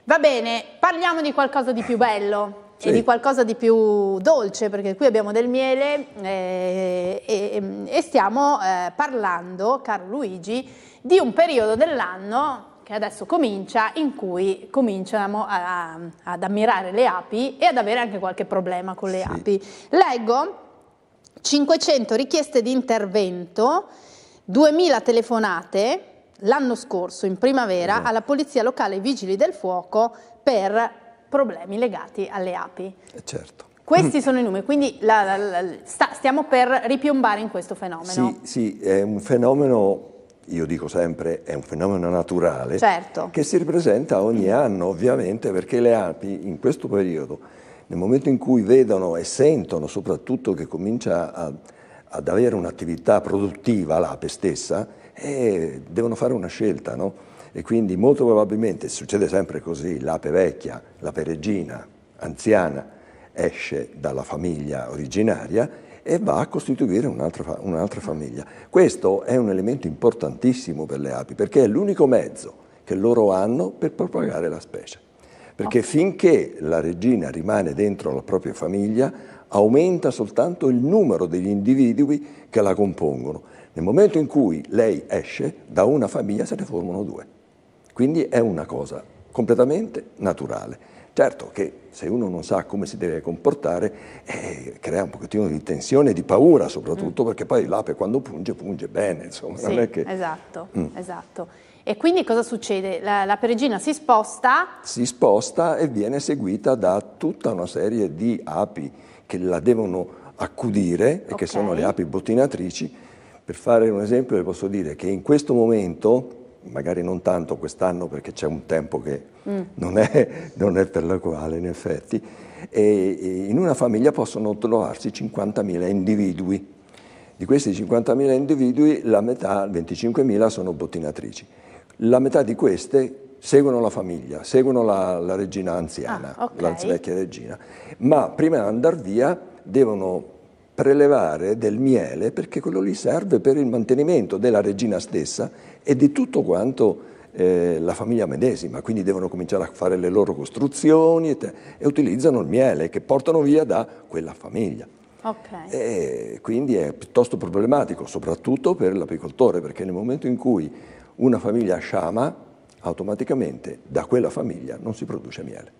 Va bene, parliamo di qualcosa di più bello. Sì. E di qualcosa di più dolce, perché qui abbiamo del miele eh, e, e, e stiamo eh, parlando, caro Luigi, di un periodo dell'anno che adesso comincia, in cui cominciamo a, a, ad ammirare le api e ad avere anche qualche problema con le sì. api. Leggo 500 richieste di intervento, 2000 telefonate l'anno scorso, in primavera, alla Polizia Locale e Vigili del Fuoco per problemi legati alle api. Eh, certo. Questi <clears throat> sono i numeri, quindi la, la, la, sta, stiamo per ripiombare in questo fenomeno. Sì, sì, è un fenomeno io dico sempre, è un fenomeno naturale certo. che si ripresenta ogni anno ovviamente perché le api in questo periodo, nel momento in cui vedono e sentono soprattutto che comincia a, ad avere un'attività produttiva l'ape stessa, eh, devono fare una scelta, no? E quindi molto probabilmente, succede sempre così, l'ape vecchia, l'ape regina, anziana, esce dalla famiglia originaria e va a costituire un'altra, un'altra famiglia. Questo è un elemento importantissimo per le api perché è l'unico mezzo che loro hanno per propagare la specie. Perché finché la regina rimane dentro la propria famiglia, aumenta soltanto il numero degli individui che la compongono. Nel momento in cui lei esce, da una famiglia se ne formano due. Quindi è una cosa completamente naturale. Certo che se uno non sa come si deve comportare, eh, crea un pochettino di tensione e di paura soprattutto, mm. perché poi l'ape quando punge, punge bene, insomma. Sì, che... esatto, mm. esatto. E quindi cosa succede? La, la peregina si sposta? Si sposta e viene seguita da tutta una serie di api che la devono accudire, e che sono le api bottinatrici. Per fare un esempio, le posso dire che in questo momento magari non tanto quest'anno perché c'è un tempo che mm. non, è, non, è, per la quale in effetti, e, in una famiglia possono trovarsi 50.000 individui. Di questi 50.000 individui la metà, 25.000, sono bottinatrici. La metà di queste seguono la famiglia, seguono la, la regina anziana, ah, okay. la vecchia regina, ma prima di andare via devono prelevare del miele perché quello lì serve per il mantenimento della regina stessa e di tutto quanto eh, la famiglia medesima, quindi devono cominciare a fare le loro costruzioni e, te, e utilizzano il miele che portano via da quella famiglia. Okay. E quindi è piuttosto problematico, soprattutto per l'apicoltore, perché nel momento in cui una famiglia sciama, automaticamente da quella famiglia non si produce miele.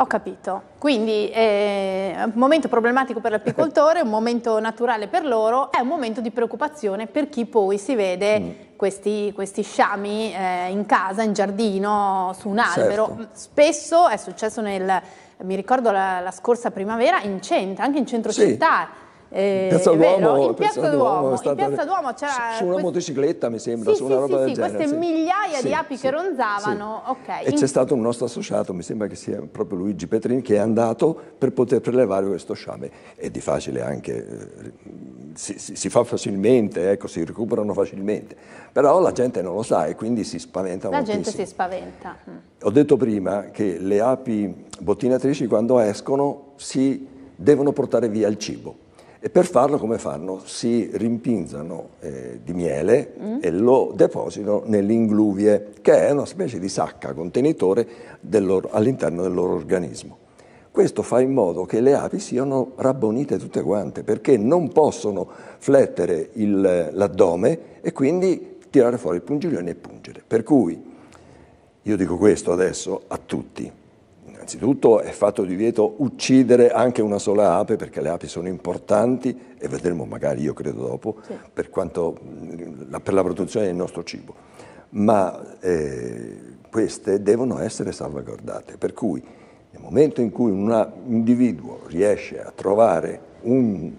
Ho capito. Quindi eh, un momento problematico per l'apicoltore, un momento naturale per loro, è un momento di preoccupazione per chi poi si vede mm. questi, questi, sciami eh, in casa, in giardino, su un albero. Certo. Spesso è successo nel, mi ricordo la, la scorsa primavera, in centro, anche in centro sì. città eh, Piazza Duomo, in Piazza, Piazza Duomo, stata... in Piazza Duomo c'era su una motocicletta mi sembra, sì, su una sì, roba sì, del genere. queste migliaia di api che ronzavano. Okay. E in... c'è stato un nostro associato, mi sembra che sia proprio Luigi Petrini, che è andato per poter prelevare questo sciame. È di facile anche, eh, si, si, si fa facilmente, ecco, si recuperano facilmente. Però la gente non lo sa e quindi si spaventa la moltissimo. La gente si spaventa. Mm. Ho detto prima che le api bottinatrici quando escono si devono portare via il cibo e per farlo come fanno? Si rimpinzano eh, di miele mm. e lo depositano nell'ingluvie, che è una specie di sacca contenitore all'interno del loro organismo. Questo fa in modo che le api siano rabbonite tutte quante, perché non possono flettere l'addome e quindi tirare fuori il pungiglione e pungere. Per cui, io dico questo adesso a tutti, Innanzitutto è fatto divieto uccidere anche una sola ape perché le api sono importanti e vedremo magari, io credo dopo, sì. per, quanto, per, la produzione del nostro cibo. Ma eh, queste devono essere salvaguardate, per cui nel momento in cui un individuo riesce a trovare un,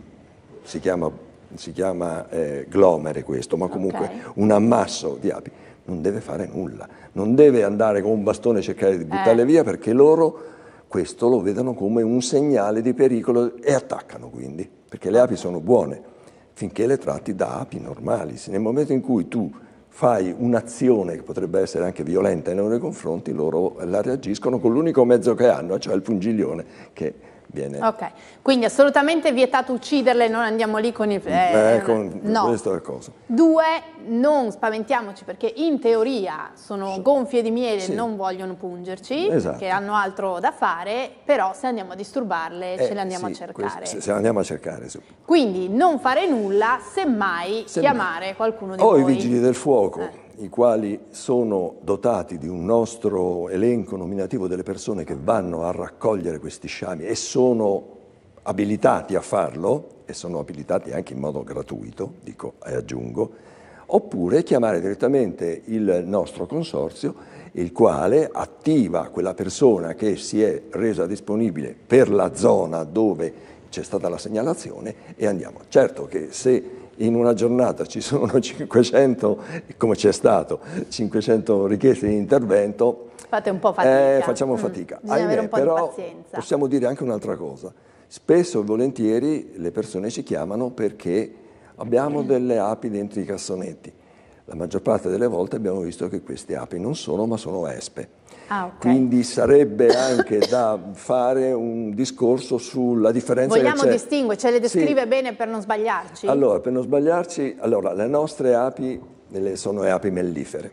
si chiama, si chiama eh, glomere questo, ma comunque okay. un ammasso di api, non deve fare nulla non deve andare con un bastone e cercare di buttarle eh. via perché loro questo lo vedono come un segnale di pericolo e attaccano quindi, perché le api sono buone finché le tratti da api normali. Se nel momento in cui tu fai un'azione che potrebbe essere anche violenta nei loro confronti, loro la reagiscono con l'unico mezzo che hanno, cioè il pungiglione, che viene... Ok, quindi assolutamente vietato ucciderle, non andiamo lì con il... Eh, eh, con no. questo è il coso. Due, non spaventiamoci perché in teoria sono sì. gonfie di miele, sì. non vogliono pungerci, esatto. che hanno altro da fare, però se andiamo a disturbarle eh, ce le andiamo sì, a cercare. Questo, se le andiamo a cercare, sì. Quindi non fare nulla, semmai, semmai. chiamare qualcuno di o voi. O i vigili del fuoco. Eh i quali sono dotati di un nostro elenco nominativo delle persone che vanno a raccogliere questi sciami e sono abilitati a farlo, e sono abilitati anche in modo gratuito, dico e aggiungo, oppure chiamare direttamente il nostro consorzio, il quale attiva quella persona che si è resa disponibile per la zona dove c'è stata la segnalazione e andiamo. Certo che se in una giornata ci sono 500, <laughs> come c'è stato, 500 richieste di intervento, Fate un po' fatica. Eh, facciamo mm. fatica. Mm, Ahimè, però possiamo dire anche un'altra cosa. Spesso e volentieri le persone ci chiamano perché abbiamo <clears throat> delle api dentro i cassonetti. La maggior parte delle volte abbiamo visto che queste api non sono, ma sono espe. Ah, okay. Quindi sarebbe anche da fare un discorso sulla differenza Vogliamo distinguere, ce le descrive sì. bene per non sbagliarci? Allora, per non sbagliarci, allora, le nostre api sono api mellifere,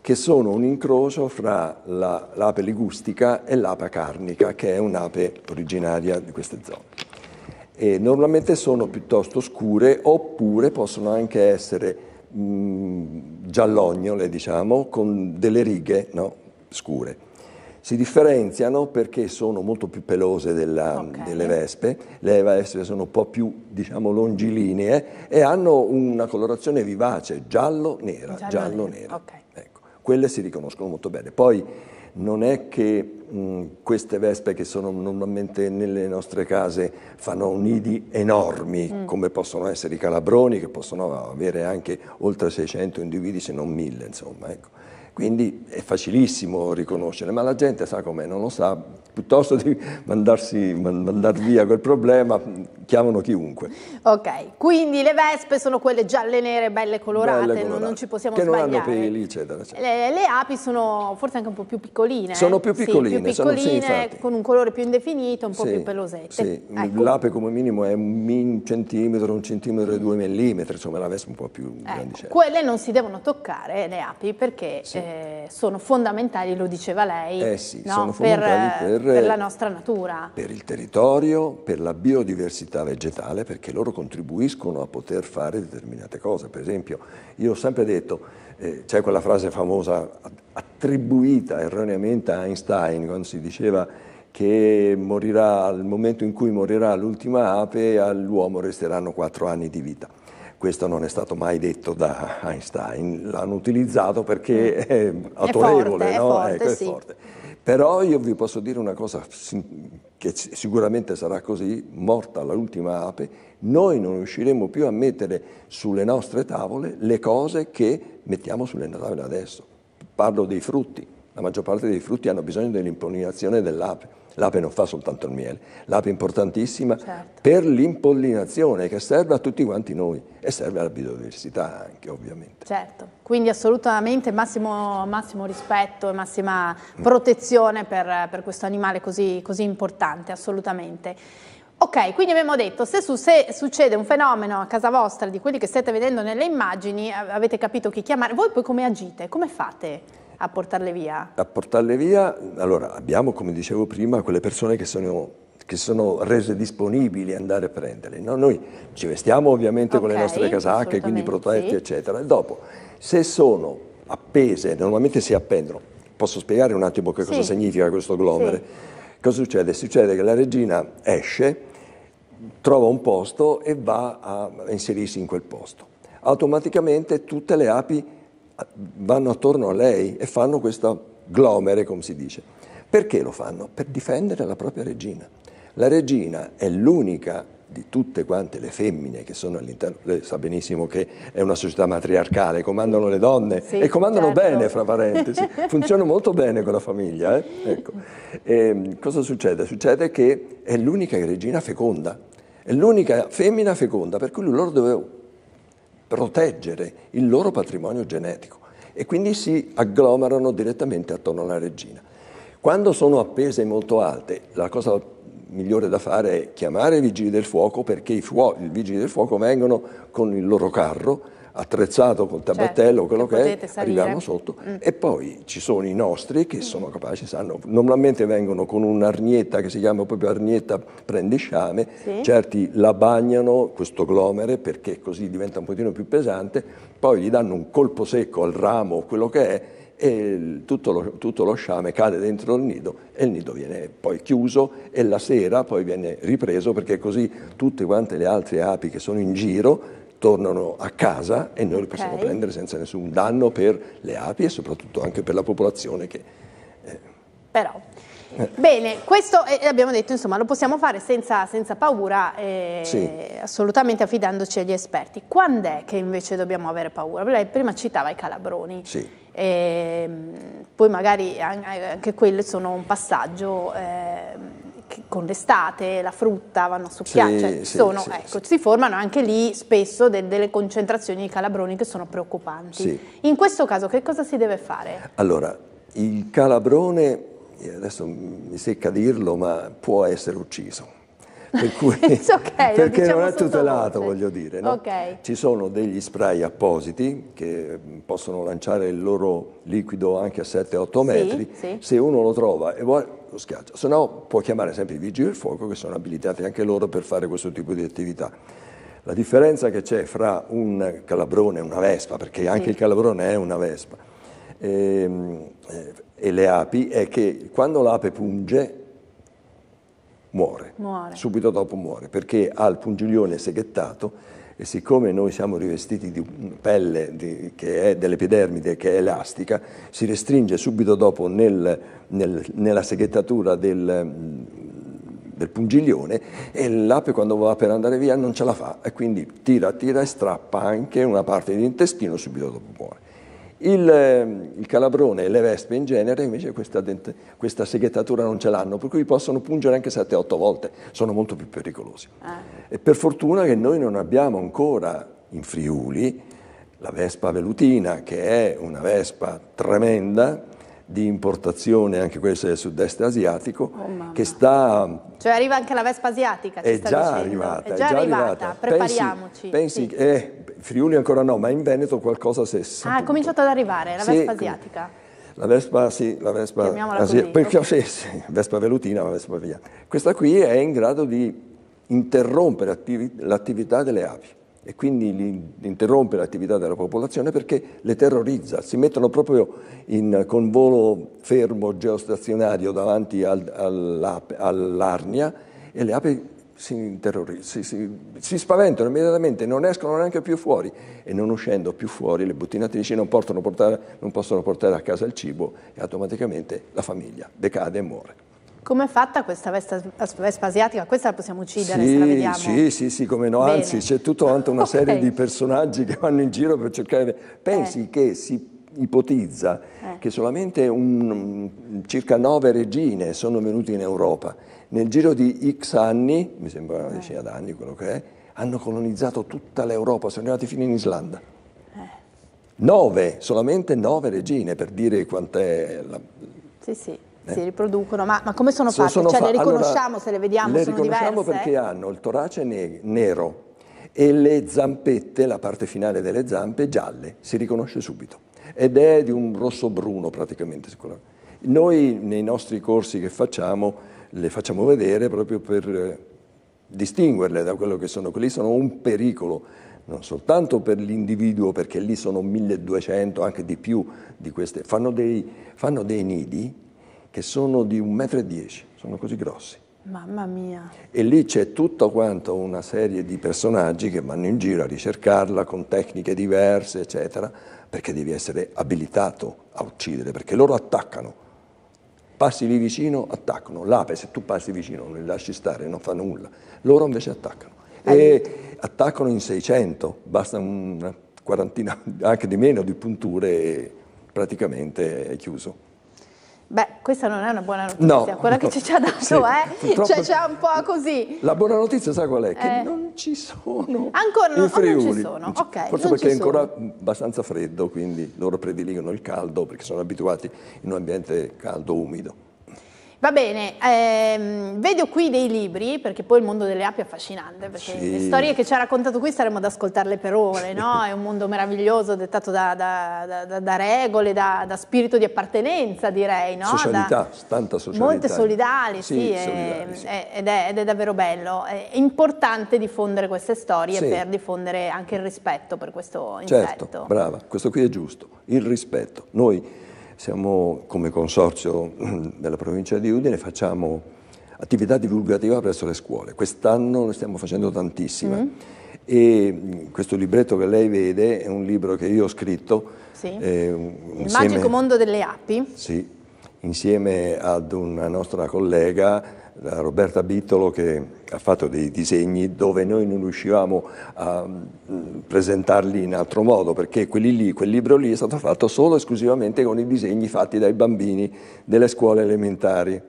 che sono un incrocio fra la, l'ape ligustica e l'ape carnica, che è un'ape originaria di queste zone. E normalmente sono piuttosto scure oppure possono anche essere mh, mhmm, giallognole, diciamo, con delle righe, no? scure. Si differenziano perché sono molto più pelose della, okay. delle vespe, le vespe sono un po' più diciamo, longilinee e hanno una colorazione vivace, giallo-nera. Giallo-nera. giallo-nera. Okay. Ecco. Quelle si riconoscono molto bene. Poi non è che mh, queste vespe che sono normalmente nelle nostre case fanno nidi enormi, mm. come possono essere i calabroni, che possono avere anche oltre 600 individui, se non 1000, insomma. Ecco. Quindi è facilissimo riconoscere, ma la gente sa com'è, non lo sa, piuttosto di mandarsi, mandar via quel problema, chiamano chiunque. Ok, quindi le vespe sono quelle gialle, nere, belle colorate, belle colorate. Non, non, ci possiamo che sbagliare. Che non hanno peli, eccetera. eccetera. Le, le, api sono forse anche un po' più piccoline. Sono più eh? piccoline. Sì, più piccoline, sono, sì, con un colore più indefinito, un po' sì, più pelosette. Sì. Ecco. L'ape come minimo è un centimetro, un centimetro e due mm. millimetri, insomma la vespa un po' più ecco. grandicella. Quelle non si devono toccare, le api, perché... Sì. Eh, eh, sono fondamentali, lo diceva lei, eh sì, no? per, per, per, la eh, nostra natura. Per il territorio, per la biodiversità vegetale, perché loro contribuiscono a poter fare determinate cose. Per esempio, io ho sempre detto, eh, c'è quella frase famosa attribuita erroneamente a Einstein, quando si diceva che morirà, al momento in cui morirà l'ultima ape, all'uomo resteranno quattro anni di vita questo non è stato mai detto da Einstein, l'hanno utilizzato perché mm. è autorevole, è forte, no? È forte, ecco, sì. è forte. Però io vi posso dire una cosa che sicuramente sarà così, morta l'ultima ape, noi non riusciremo più a mettere sulle nostre tavole le cose che mettiamo sulle tavole adesso. Parlo dei frutti, la maggior parte dei frutti hanno bisogno dell'impollinazione dell'ape L'ape non fa soltanto il miele, l'ape è importantissima certo. per l'impollinazione che serve a tutti quanti noi e serve alla biodiversità anche ovviamente. Certo, quindi assolutamente massimo, massimo rispetto e massima protezione per, per questo animale così, così importante, assolutamente. Ok, quindi abbiamo detto, se, su, se, succede un fenomeno a casa vostra di quelli che state vedendo nelle immagini, avete capito chi chiamare, voi poi come agite, come fate? a portarle via? A portarle via, allora abbiamo come dicevo prima quelle persone che sono, che sono rese disponibili ad andare a prenderle. No? Noi ci vestiamo ovviamente okay, con le nostre casacche, quindi protetti, sì. eccetera. E dopo, se sono appese, normalmente si appendono, posso spiegare un attimo che cosa significa questo glomere? Sì. Cosa succede? Succede che la regina esce, trova un posto e va a inserirsi in quel posto. Automaticamente tutte le api vanno attorno a lei e fanno questa glomere, come si dice. Perché lo fanno? Per difendere la propria regina. La regina è l'unica di tutte quante le femmine che sono all'interno, lei sa benissimo che è una società matriarcale, comandano le donne sì, e comandano certo. bene, fra parentesi, <laughs> funziona molto bene con la famiglia. Eh? Ecco. Ehm, cosa succede? Succede che è l'unica regina feconda, è l'unica femmina feconda, per cui loro dovevano proteggere il loro patrimonio genetico e quindi si agglomerano direttamente attorno alla regina. Quando sono appese molto alte, la cosa migliore da fare è chiamare i vigili del fuoco perché i, fuo- i vigili del fuoco vengono con il loro carro attrezzato col tabattello, certo, quello che, che è, salire. arriviamo sotto mm. e poi ci sono i nostri che sono capaci, sanno, normalmente vengono con un'arnietta che si chiama proprio arnietta prendisciame, sì. certi la bagnano questo glomere perché così diventa un pochino più pesante, poi gli danno un colpo secco al ramo, o quello che è, e tutto lo, tutto lo, sciame cade dentro il nido e il nido viene poi chiuso e la sera poi viene ripreso perché così tutte quante le altre api che sono in giro tornano a casa e noi li possiamo okay. prendere senza nessun danno per le api e soprattutto anche per la popolazione che... Eh. Però... Eh. Bene, questo eh, abbiamo detto, insomma, lo possiamo fare senza, senza paura, eh, sì. assolutamente affidandoci agli esperti. Quando è che invece dobbiamo avere paura? Lei prima citava i calabroni. Sì. Ehm, poi magari anche quelli sono un passaggio ehm, con l'estate, la frutta vanno a succhiare, sì, cioè, sì, sono, sì, ecco, si formano anche lì spesso de, delle concentrazioni di calabroni che sono preoccupanti. In questo caso che cosa si deve fare? Allora, il calabrone, adesso mi secca dirlo, ma può essere ucciso per <laughs> cui, okay, perché diciamo non è diciamo tutelato, voglio dire. No? Okay. Ci sono degli spray appositi che mm, possono lanciare il loro liquido anche a 7-8 metri, sì, se uno lo trova e vuole lo schiaccia, se no può chiamare sempre i vigili del fuoco che sono abilitati anche loro per fare questo tipo di attività. La differenza che c'è fra un calabrone e una vespa, perché anche sì. il calabrone è una vespa, e, ehm, eh, e le api, è che quando l'ape punge muore. muore. Subito dopo muore, perché ha il pungiglione seghettato e siccome noi siamo rivestiti di pelle di, che è dell'epidermide, che è elastica, si restringe subito dopo nel, nel, nella seghettatura del, del pungiglione e l'ape quando va per andare via non ce la fa e quindi tira, tira e strappa anche una parte dell'intestino subito dopo muore. Il, ehm, il, calabrone e le vespe in genere invece questa, dente, questa seghetatura non ce l'hanno, per cui possono pungere anche 7-8 volte, sono molto più pericolosi. Ah. E per fortuna che noi non abbiamo ancora in Friuli la vespa velutina, che è una vespa tremenda, di importazione, anche questo del sud-est asiatico, oh, che sta... Cioè arriva anche la Vespa asiatica, è già, arrivata, è, già è, già arrivata, prepariamoci. Pensi, sì. eh, Friuli ancora no, ma in Veneto qualcosa si è... Ah, è cominciato ad arrivare la sì, Vespa asiatica. La Vespa, sì, la Vespa... Chiamiamola così. Perché, okay. sì, Vespa velutina, la Vespa via. Questa qui è in grado di interrompere l'attività delle api e quindi interrompe l'attività della popolazione perché le terrorizza, si mettono proprio in, con volo fermo geostazionario davanti al, al, all'Arnia e le api si, si, si, si, spaventano immediatamente, non escono neanche più fuori e non uscendo più fuori le buttinatrici non, portare, non possono portare a casa il cibo e automaticamente la famiglia decade e muore. Come è fatta questa vespa, asiatica? Questa la possiamo uccidere, sì, se la vediamo. Sì, sì, sì, come no, Bene. anzi c'è tutta una <laughs> serie di personaggi che vanno in giro per cercare... di. Pensi eh. che si ipotizza eh. che solamente un, circa nove regine sono venute in Europa. Nel giro di X anni, mi sembra una decina eh. d'anni quello che è, hanno colonizzato tutta l'Europa, sono arrivati fino in Islanda. Eh. Nove, solamente nove regine, per dire quant'è la... Sì, sì. Eh. si riproducono, ma, ma come sono fatte? Sono cioè, fa- le riconosciamo allora, se le vediamo? Le riconosciamo diverse? perché hanno il torace ne- nero e le zampette, la parte finale delle zampe, gialle, si riconosce subito. Ed è di un rosso bruno praticamente. Noi nei nostri corsi che facciamo le facciamo vedere proprio per eh, distinguerle da quello che sono. Quelli sono un pericolo non soltanto per l'individuo, perché lì sono 1200, anche di più di queste, fanno dei, fanno dei nidi che sono di un metro e dieci, sono così grossi. Mamma mia. E lì c'è tutta quanto una serie di personaggi che vanno in giro a ricercarla con tecniche diverse, eccetera, perché devi essere abilitato a uccidere, perché loro attaccano. Passi lì vicino, attaccano. L'ape, se tu passi vicino, non li lasci stare, non fa nulla. Loro invece attaccano. E attaccano in 600, basta una quarantina, anche di meno, di punture e praticamente è chiuso. Beh, questa non è una buona notizia, no, quella no, che ci, ci ha dato sì, è, cioè c'è un po' così. La buona notizia sai qual è? Che eh. non ci sono Ancora non, non ci sono, non ci, ok. Forse perché è ancora sono. abbastanza freddo, quindi loro prediligono il caldo perché sono abituati in un ambiente caldo, umido. Va bene, ehm, vedo qui dei libri, perché poi il mondo delle api è affascinante, perché sì. le storie che ci ha raccontato qui saremmo ad ascoltarle per ore, no? È un mondo meraviglioso dettato da, da, da, da regole, da, spirito di appartenenza, direi, no? Socialità, tanta socialità. Molte solidali, sì, sì, solidali, è, sì. ed, è, ed, è, davvero bello. È importante diffondere queste storie per diffondere anche il rispetto per questo certo, insetto. Certo, brava, questo qui è giusto, il rispetto. Noi siamo come consorzio <clears throat> della provincia di Udine, facciamo attività divulgativa presso le scuole. Quest'anno ne stiamo facendo tantissime. Mm-hmm. E questo libretto che lei vede è un libro che io ho scritto. Sì. Eh, Il magico mondo delle api. Sì, insieme ad una nostra collega la Roberta Bittolo che ha fatto dei disegni dove noi non riuscivamo a mm, presentarli in altro modo, perché quelli lì, quel libro lì è stato fatto solo e esclusivamente con i disegni fatti dai bambini delle scuole elementari.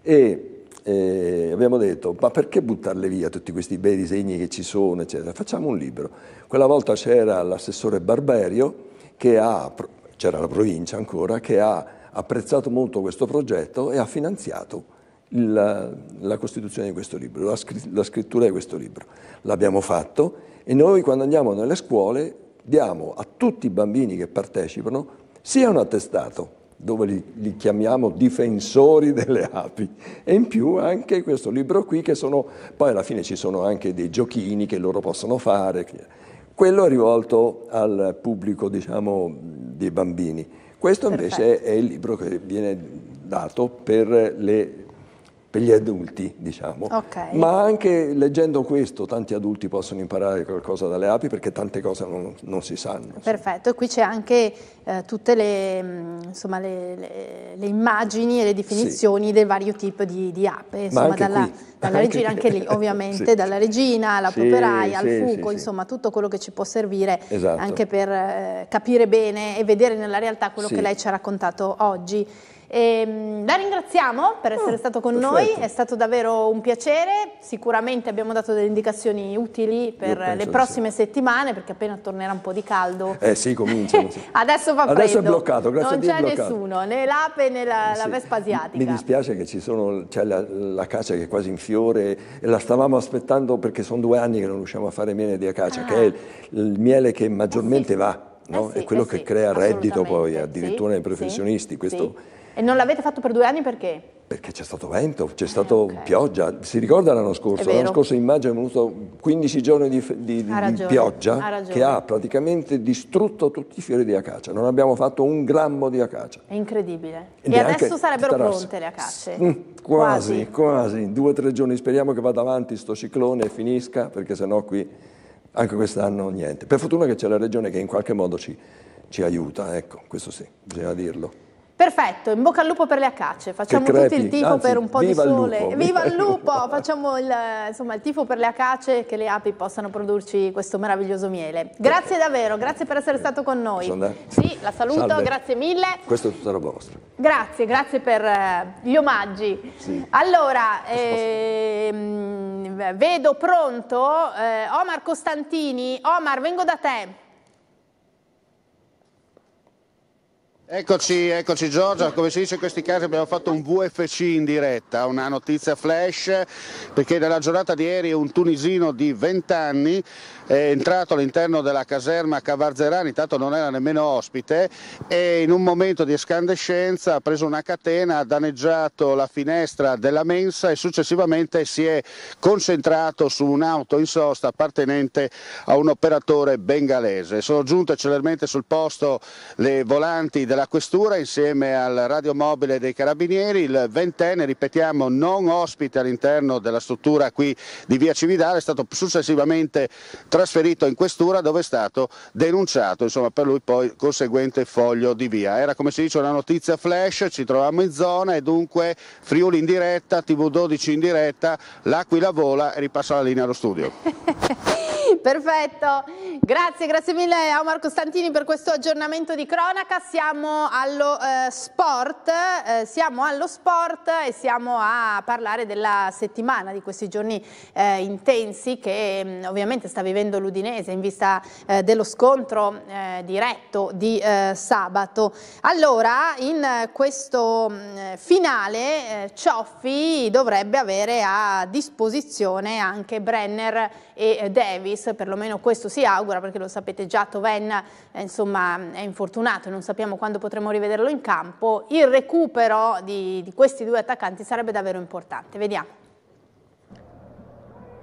E eh, abbiamo detto, ma perché buttarle via tutti questi bei disegni che ci sono, eccetera? Facciamo un libro. Quella volta c'era l'assessore Barberio, ha, c'era la provincia ancora, che ha apprezzato molto questo progetto e ha finanziato la, la costituzione di questo libro, la, la scrittura di questo libro. L'abbiamo fatto e noi quando andiamo nelle scuole diamo a tutti i bambini che partecipano sia un attestato, dove li, li, chiamiamo difensori delle api, e in più anche questo libro qui che sono, poi alla fine ci sono anche dei giochini che loro possono fare, quello è rivolto al pubblico diciamo dei bambini, questo invece Perfetto. è il libro che viene dato per le per gli adulti, diciamo. Okay. Ma anche leggendo questo tanti adulti possono imparare qualcosa dalle api perché tante cose non, non si sanno. Perfetto, e qui c'è anche eh, tutte le, mm, insomma, le, le, le, immagini e le definizioni sì. del vario tipo di, di ape, insomma, dalla, qui, dalla anche regina, qui. <laughs> anche lì ovviamente, sì. dalla regina alla sì, poperaia, al fuoco, insomma tutto quello che ci può servire esatto. anche per eh, capire bene e vedere nella realtà quello che lei ci ha raccontato oggi. E, ehm, la ringraziamo per essere mm, stato con perfetto. noi, è stato davvero un piacere, sicuramente abbiamo dato delle indicazioni utili per le prossime sì. settimane perché appena tornerà un po' di caldo. Eh sì, comincia. <laughs> Adesso fa Adesso freddo. è bloccato, grazie non a Dio Non c'è nessuno, né l'ape né la, eh, sì. la, vespa asiatica. Mi dispiace che ci sono, c'è la, la, caccia che è quasi in fiore e la stavamo aspettando perché sono due anni che non riusciamo a fare miele di acacia, ah. che è ah. il, il, miele che eh, maggiormente eh va. No? Eh sì, è quello eh che crea reddito poi addirittura sì, nei professionisti, questo e non l'avete fatto per due anni perché? Perché c'è stato vento, c'è ah, stata okay. pioggia. Si ricorda l'anno scorso? L'anno scorso in maggio è venuto 15 giorni di, di, ha di pioggia ha che ha praticamente distrutto tutti i fiori di acacia. Non abbiamo fatto un grammo di acacia. È incredibile. E, e adesso sarebbero tarasse. pronte le acacie? Mm, quasi, quasi, quasi. Due o tre giorni. Speriamo che vada avanti sto ciclone e finisca, perché sennò qui anche quest'anno niente. Per fortuna che c'è la regione che in qualche modo ci, ci aiuta, ecco, questo sì, bisogna dirlo. Perfetto, in bocca al lupo per le acace, facciamo tutti il tifo Anzi, per un po' di sole. Lupo, viva il <laughs> lupo! facciamo il, insomma, il, tifo per le acace che le api possano produrci questo meraviglioso miele. Grazie Perfetto. davvero, grazie per essere stato con noi. Sì, la saluto, Salve. grazie mille. Questo è tutto la vostra. Grazie, grazie per eh, gli omaggi. Sì. Allora, ehm, vedo pronto eh, Omar Costantini. Omar, vengo da te. Eccoci, eccoci Giorgia, come si dice in questi casi abbiamo fatto un VFC in diretta, una notizia flash perché nella giornata di ieri un tunisino di 20 anni è entrato all'interno della caserma Cavarzerani, tanto non era nemmeno ospite, e in un momento di escandescenza ha preso una catena, ha danneggiato la finestra della mensa e successivamente si è concentrato su un'auto in sosta appartenente a un operatore bengalese. Sono giunte celermente sul posto le volanti della questura insieme al radiomobile dei carabinieri, il ventenne, ripetiamo, non ospite all'interno della struttura qui di via Cividale, è stato successivamente trasferito in questura dove è stato denunciato insomma, per lui poi conseguente foglio di via. Era come si dice una notizia flash, ci troviamo in zona e dunque Friuli in diretta, TV12 in diretta, l'Aquila vola e ripassa la linea allo studio. <laughs> <laughs> Perfetto, grazie, grazie mille a Omar Costantini per questo aggiornamento di cronaca. Siamo allo eh, sport, eh, siamo allo sport e siamo a parlare della settimana di questi giorni eh, intensi che mh, mm, ovviamente sta vivendo l'Udinese in vista eh, dello scontro eh, diretto di eh, sabato. Allora, in questo mh, mm, finale Cioffi dovrebbe avere a disposizione anche Brenner e eh, Davis, perlomeno questo si augura perché lo sapete già Toven eh, insomma, è infortunato e non sappiamo quando potremo rivederlo in campo, il recupero di, di questi due attaccanti sarebbe davvero importante, vediamo.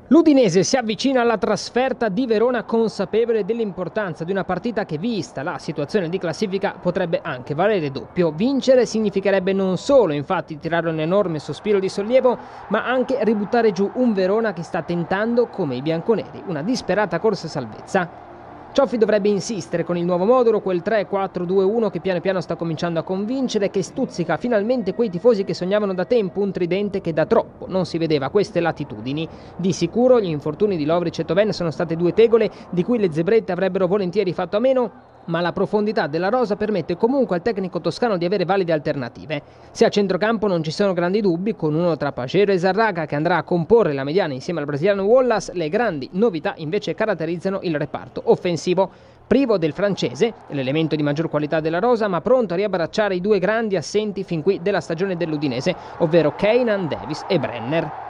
L'Udinese si avvicina alla trasferta di Verona consapevole dell'importanza di una partita che vista la situazione di classifica potrebbe anche valere doppio. Vincere significherebbe non solo infatti tirare un enorme sospiro di sollievo ma anche ributtare giù un Verona che sta tentando come i bianconeri una disperata corsa salvezza. Cioffi dovrebbe insistere con il nuovo modulo, quel 3-4-2-1 che piano piano sta cominciando a convincere, che stuzzica finalmente quei tifosi che sognavano da tempo un tridente che da troppo non si vedeva a queste latitudini. Di sicuro gli infortuni di Lovric e Toven sono state due tegole di cui le zebrette avrebbero volentieri fatto a meno, ma la profondità della rosa permette comunque al tecnico toscano di avere valide alternative. Se a centrocampo non ci sono grandi dubbi, con uno tra Pacero e Zarraga che andrà a comporre la mediana insieme al brasiliano Wallace, le grandi novità invece caratterizzano il reparto offensivo. Privo del francese, l'elemento di maggior qualità della rosa, ma pronto a riabbracciare i due grandi assenti fin qui della stagione dell'Udinese, ovvero Keynan Davis e Brenner.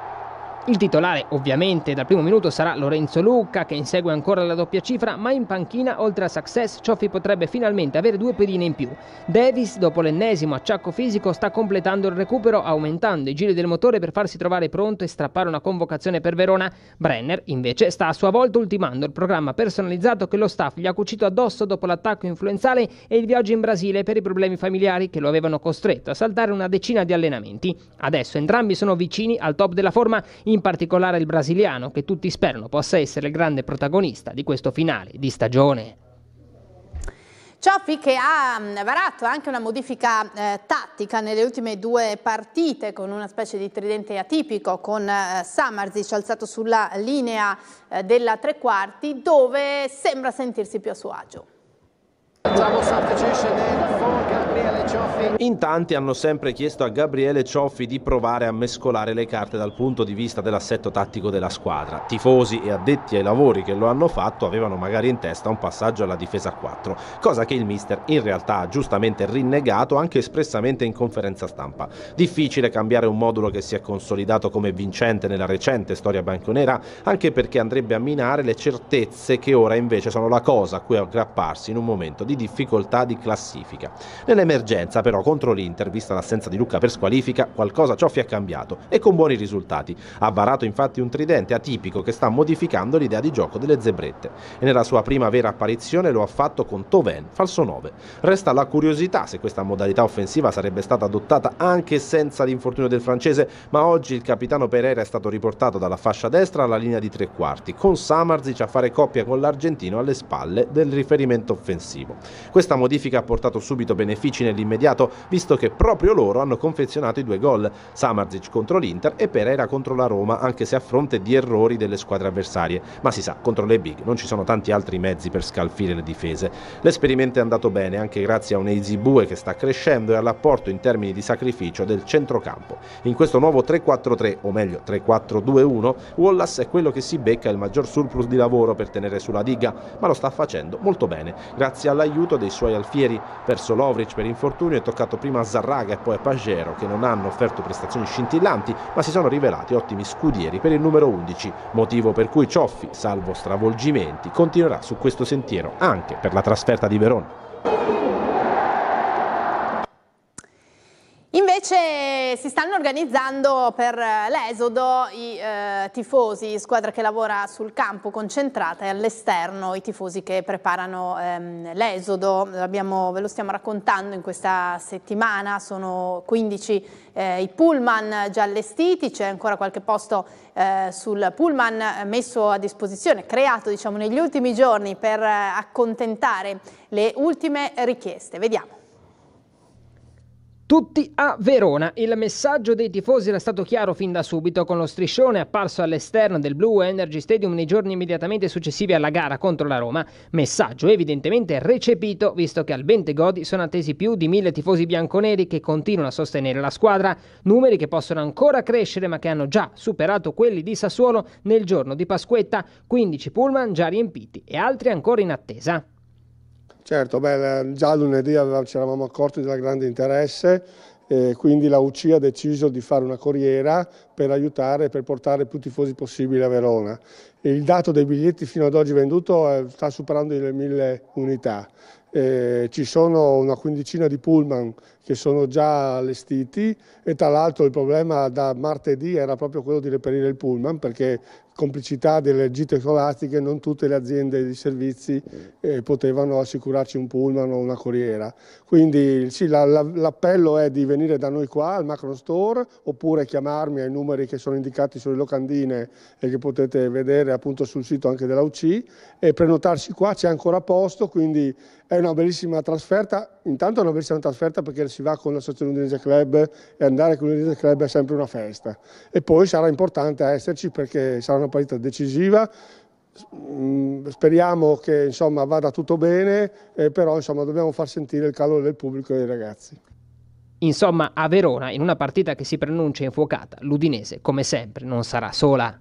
Il titolare ovviamente dal primo minuto sarà Lorenzo Lucca che insegue ancora la doppia cifra ma in panchina oltre a Success Cioffi potrebbe finalmente avere due pedine in più. Davis dopo l'ennesimo acciacco fisico sta completando il recupero aumentando i giri del motore per farsi trovare pronto e strappare una convocazione per Verona. Brenner invece sta a sua volta ultimando il programma personalizzato che lo staff gli ha cucito addosso dopo l'attacco influenzale e il viaggio in Brasile per i problemi familiari che lo avevano costretto a saltare una decina di allenamenti. Adesso entrambi sono vicini al top della forma in in particolare il brasiliano che tutti sperano possa essere il grande protagonista di questo finale di stagione. Cioffi che ha varato anche una modifica eh, tattica nelle ultime due partite con una specie di tridente atipico con eh, Samarzic alzato sulla linea eh, della tre quarti dove sembra sentirsi più a suo agio. In tanti hanno sempre chiesto a Gabriele Cioffi di provare a mescolare le carte dal punto di vista dell'assetto tattico della squadra. Tifosi e addetti ai lavori che lo hanno fatto avevano magari in testa un passaggio alla difesa 4, cosa che il mister in realtà ha giustamente rinnegato anche espressamente in conferenza stampa. Difficile cambiare un modulo che si è consolidato come vincente nella recente storia banconera, anche perché andrebbe a minare le certezze che ora invece sono la cosa a cui aggrapparsi in un momento di difficoltà di classifica. Nelle Nell'emergenza però contro l'Inter, vista l'assenza di Lucca per squalifica, qualcosa ciò è cambiato e con buoni risultati. Ha varato infatti un tridente atipico che sta modificando l'idea di gioco delle zebrette e nella sua prima vera apparizione lo ha fatto con Toven, falso 9. Resta la curiosità se questa modalità offensiva sarebbe stata adottata anche senza l'infortunio del francese, ma oggi il capitano Pereira è stato riportato dalla fascia destra alla linea di tre quarti, con Samarzic a fare coppia con l'argentino alle spalle del riferimento offensivo. Questa modifica ha portato subito benefici amici nell'immediato, visto che proprio loro hanno confezionato i due gol, Samarzic contro l'Inter e Pereira contro la Roma, anche se a fronte di errori delle squadre avversarie. Ma si sa, contro le big non ci sono tanti altri mezzi per scalfire le difese. L'esperimento è andato bene anche grazie a un Eizibue che sta crescendo e all'apporto in termini di sacrificio del centrocampo. In questo nuovo 3-4-3, o meglio 3-4-2-1, Wallace è quello che si becca il maggior surplus di lavoro per tenere sulla diga, ma lo sta facendo molto bene, grazie all'aiuto dei suoi alfieri. Verso Lovric per per infortunio è toccato prima a Zarraga e poi a Pagero che non hanno offerto prestazioni scintillanti ma si sono rivelati ottimi scudieri per il numero 11, motivo per cui Cioffi, salvo stravolgimenti, continuerà su questo sentiero anche per la trasferta di Verona. Invece si stanno organizzando per eh, l'esodo i eh, tifosi, squadra che lavora sul campo concentrata e all'esterno i tifosi che preparano ehm, l'esodo. ve lo stiamo raccontando in questa settimana, sono 15 eh, i pullman già allestiti, c'è ancora qualche posto eh, sul pullman messo a disposizione, creato diciamo, negli ultimi giorni per eh, accontentare le ultime richieste. Vediamo. Tutti a Verona. Il messaggio dei tifosi era stato chiaro fin da subito con lo striscione apparso all'esterno del Blue Energy Stadium nei giorni immediatamente successivi alla gara contro la Roma. Messaggio evidentemente recepito visto che al Godi sono attesi più di mille tifosi bianconeri che continuano a sostenere la squadra, numeri che possono ancora crescere ma che hanno già superato quelli di Sassuolo nel giorno di Pasquetta, 15 pullman già riempiti e altri ancora in attesa. Certo, beh, già lunedì ci eravamo accorti del grande interesse eh, quindi la UCI ha deciso di fare una corriera per aiutare, e per portare più tifosi possibile a Verona. Il dato dei biglietti fino ad oggi venduto eh, sta superando le mille unità. Eh, ci sono una quindicina di pullman che sono già allestiti e tra l'altro il problema da martedì era proprio quello di reperire il pullman perché complicità delle gite scolastiche non tutte le aziende di servizi eh, potevano assicurarci un pullman o una corriera. Quindi sì, l'appello la, la, è di venire da noi qua al Macro Store oppure chiamarmi ai numeri che sono indicati sulle locandine e che potete vedere appunto sul sito anche della UC e prenotarsi qua, c'è ancora posto, quindi è una bellissima trasferta, intanto è una bellissima trasferta perché si va con l'associazione Udinese Club e andare con l'Udinese Club è sempre una festa. E poi sarà importante esserci perché sarà una partita decisiva, mm, speriamo che insomma, vada tutto bene, eh, però insomma, dobbiamo far sentire il calore del pubblico e dei ragazzi. Insomma, a Verona, in una partita che si pronuncia infuocata, l'Udinese, come sempre, non sarà sola.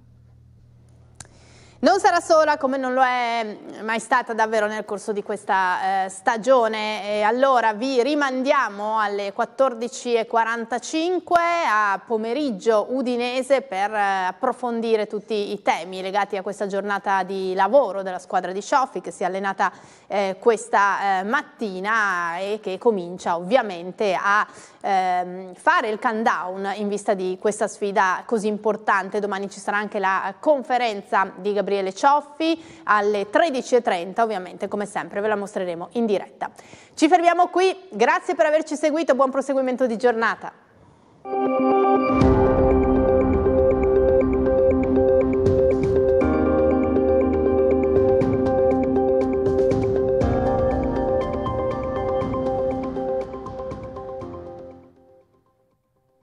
Non sarà sola come non lo è mai stata davvero nel corso di questa eh, stagione e allora vi rimandiamo alle 14.45 a pomeriggio udinese per eh, approfondire tutti i temi legati a questa giornata di lavoro della squadra di Scioffi che si è allenata eh, questa eh, mattina e che comincia ovviamente a ehm, fare il countdown in vista di questa sfida così importante. Domani ci sarà anche la conferenza di Gabriele Cioffi alle 13.30, ovviamente come sempre ve la mostreremo in diretta. Ci fermiamo qui, grazie per averci seguito, buon proseguimento di giornata.